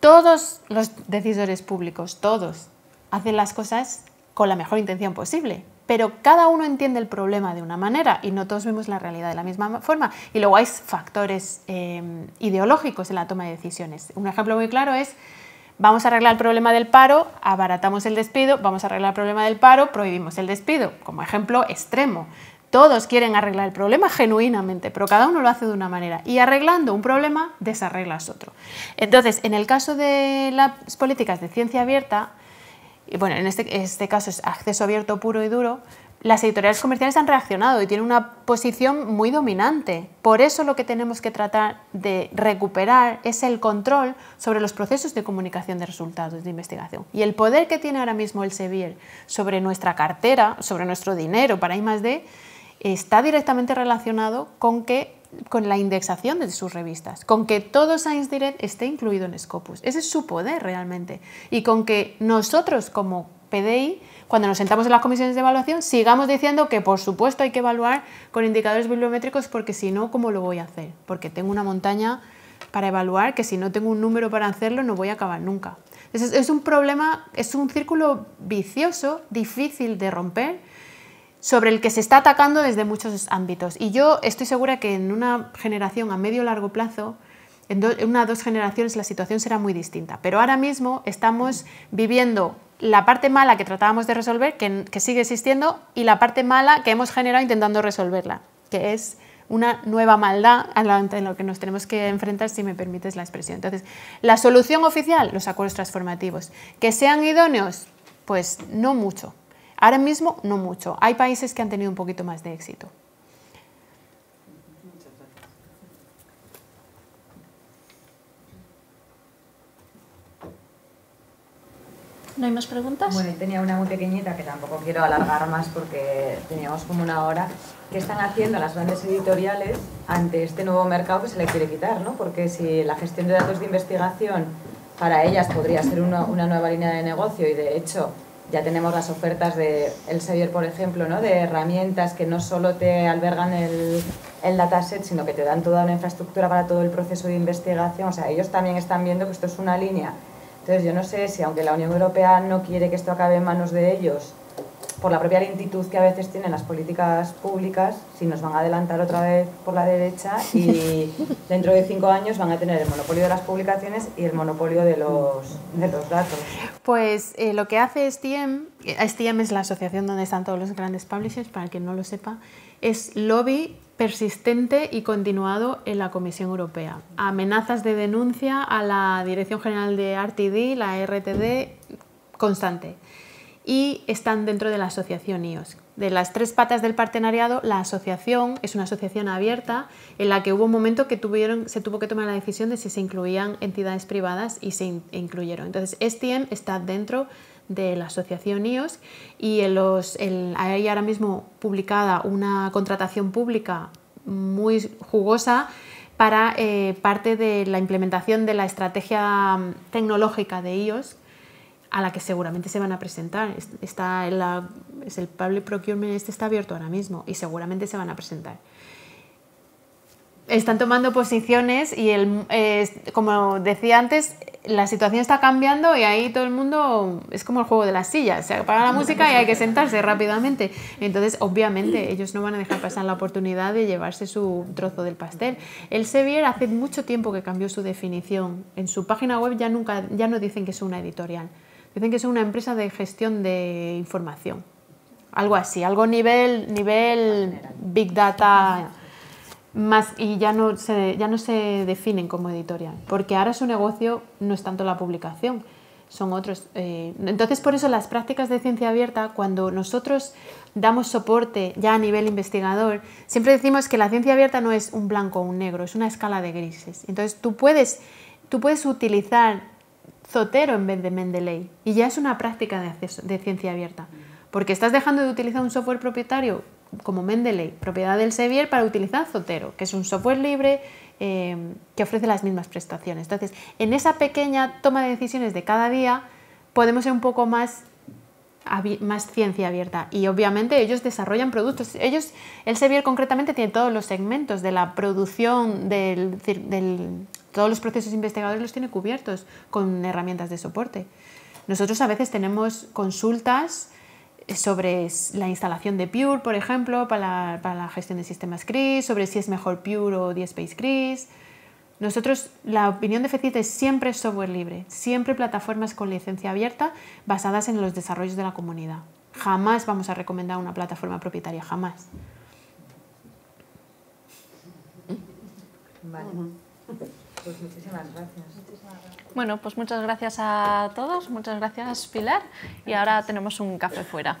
Todos los decisores públicos, todos, hacen las cosas con la mejor intención posible, pero cada uno entiende el problema de una manera y no todos vemos la realidad de la misma forma. Y luego hay factores eh, ideológicos en la toma de decisiones. Un ejemplo muy claro es Vamos a arreglar el problema del paro, abaratamos el despido, vamos a arreglar el problema del paro, prohibimos el despido, como ejemplo extremo. Todos quieren arreglar el problema genuinamente, pero cada uno lo hace de una manera. Y arreglando un problema, desarreglas otro. Entonces, en el caso de las políticas de ciencia abierta, y bueno, en este, este caso es acceso abierto puro y duro, las editoriales comerciales han reaccionado y tienen una posición muy dominante. Por eso lo que tenemos que tratar de recuperar es el control sobre los procesos de comunicación de resultados de investigación. Y el poder que tiene ahora mismo el sobre nuestra cartera, sobre nuestro dinero para I está directamente relacionado con que con la indexación de sus revistas, con que todo Science Direct esté incluido en Scopus. Ese es su poder realmente. Y con que nosotros como PDI cuando nos sentamos en las comisiones de evaluación, sigamos diciendo que por supuesto hay que evaluar con indicadores bibliométricos porque si no, ¿cómo lo voy a hacer? Porque tengo una montaña para evaluar que si no tengo un número para hacerlo no voy a acabar nunca. es un problema, es un círculo vicioso, difícil de romper, sobre el que se está atacando desde muchos ámbitos. Y yo estoy segura que en una generación a medio largo plazo, en, en una o dos generaciones la situación será muy distinta. Pero ahora mismo estamos viviendo la parte mala que tratábamos de resolver, que, sigue existiendo, y la parte mala que hemos generado intentando resolverla, que es una nueva maldad a lo que nos tenemos que enfrentar, si me permites la expresión. Entonces, la solución oficial, los acuerdos transformativos. ¿Que sean idóneos? Pues no mucho. Ahora mismo no mucho. Hay países que han tenido un poquito más de éxito. ¿No hay más preguntas? Bueno, tenía una muy pequeñita que tampoco quiero alargar más porque teníamos como una hora. ¿Qué están haciendo las grandes editoriales ante este nuevo mercado que se le quiere quitar? ¿no? Porque si la gestión de datos de investigación para ellas podría ser una, una nueva línea de negocio y de hecho ya tenemos las ofertas de Elsevier, por ejemplo, ¿no? de herramientas que no solo te albergan el, el dataset, sino que te dan toda una infraestructura para todo el proceso de investigación. O sea, ellos también están viendo que esto es una línea entonces yo no sé si aunque la Unión Europea no quiere que esto acabe en manos de ellos, por la propia lentitud que a veces tienen las políticas públicas, si nos van a adelantar otra vez por la derecha y dentro de cinco años van a tener el monopolio de las publicaciones y el monopolio de los, los datos. Pues eh, lo que hace STM, eh, STM es la asociación donde están todos los grandes publishers, para quien no lo sepa, es lobby persistente y continuado en la Comisión Europea. Amenazas de denuncia a la Dirección General de RTD, la RTD, constante. Y están dentro de la asociación IOS. De las tres patas del partenariado, la asociación es una asociación abierta en la que hubo un momento que se tuvo que tomar la decisión de si se incluían entidades privadas y se incluyeron. Entonces, STM está dentro de la asociación IOS y hay ahora mismo publicada una contratación pública muy jugosa para eh, parte de la implementación de la estrategia tecnológica de IOS a la que seguramente se van a presentar. Está es el Public Procurement este está abierto ahora mismo y seguramente se van a presentar están tomando posiciones y el, eh, como decía antes, la situación está cambiando y ahí todo el mundo es como el juego de las sillas, se apaga la música pues y hay que sentarse rápidamente. Entonces, obviamente, ellos no van a dejar pasar la oportunidad de llevarse su trozo del pastel. El Sevier hace mucho tiempo que cambió su definición. En su página web ya nunca ya no dicen que es una editorial. Dicen que es una empresa de gestión de información. Algo así, algo nivel nivel big data y ya no, se, ya no se definen como editorial, porque ahora su negocio no es tanto la publicación, son otros. Eh, entonces, por eso las prácticas de ciencia abierta, cuando nosotros damos soporte ya a nivel investigador, siempre decimos que la ciencia abierta no es un blanco o un negro, es una escala de grises. Entonces, tú puedes, tú puedes utilizar Zotero en vez de Mendeley y ya es una práctica de ciencia abierta, porque estás dejando de utilizar un software propietario como Mendeley, propiedad del Sevier, para utilizar Zotero, que es un software libre eh, que ofrece las mismas prestaciones. Entonces, en esa pequeña toma de decisiones de cada día, podemos ser un poco más más ciencia abierta y obviamente ellos desarrollan productos. Ellos, el Sevier concretamente tiene todos los segmentos de la producción, todos los procesos investigadores los tiene cubiertos con herramientas de soporte. Nosotros a veces tenemos consultas sobre la instalación de Pure, por ejemplo, para la, gestión de sistemas CRIS, sobre si es mejor Pure o DSpace CRIS. Nosotros, la opinión de FECIT es siempre software libre, siempre plataformas con licencia abierta basadas en los desarrollos de la comunidad. Jamás vamos a recomendar una plataforma propietaria, jamás. Pues gracias. Bueno, pues muchas gracias a todos, muchas gracias Pilar y ahora tenemos un café fuera.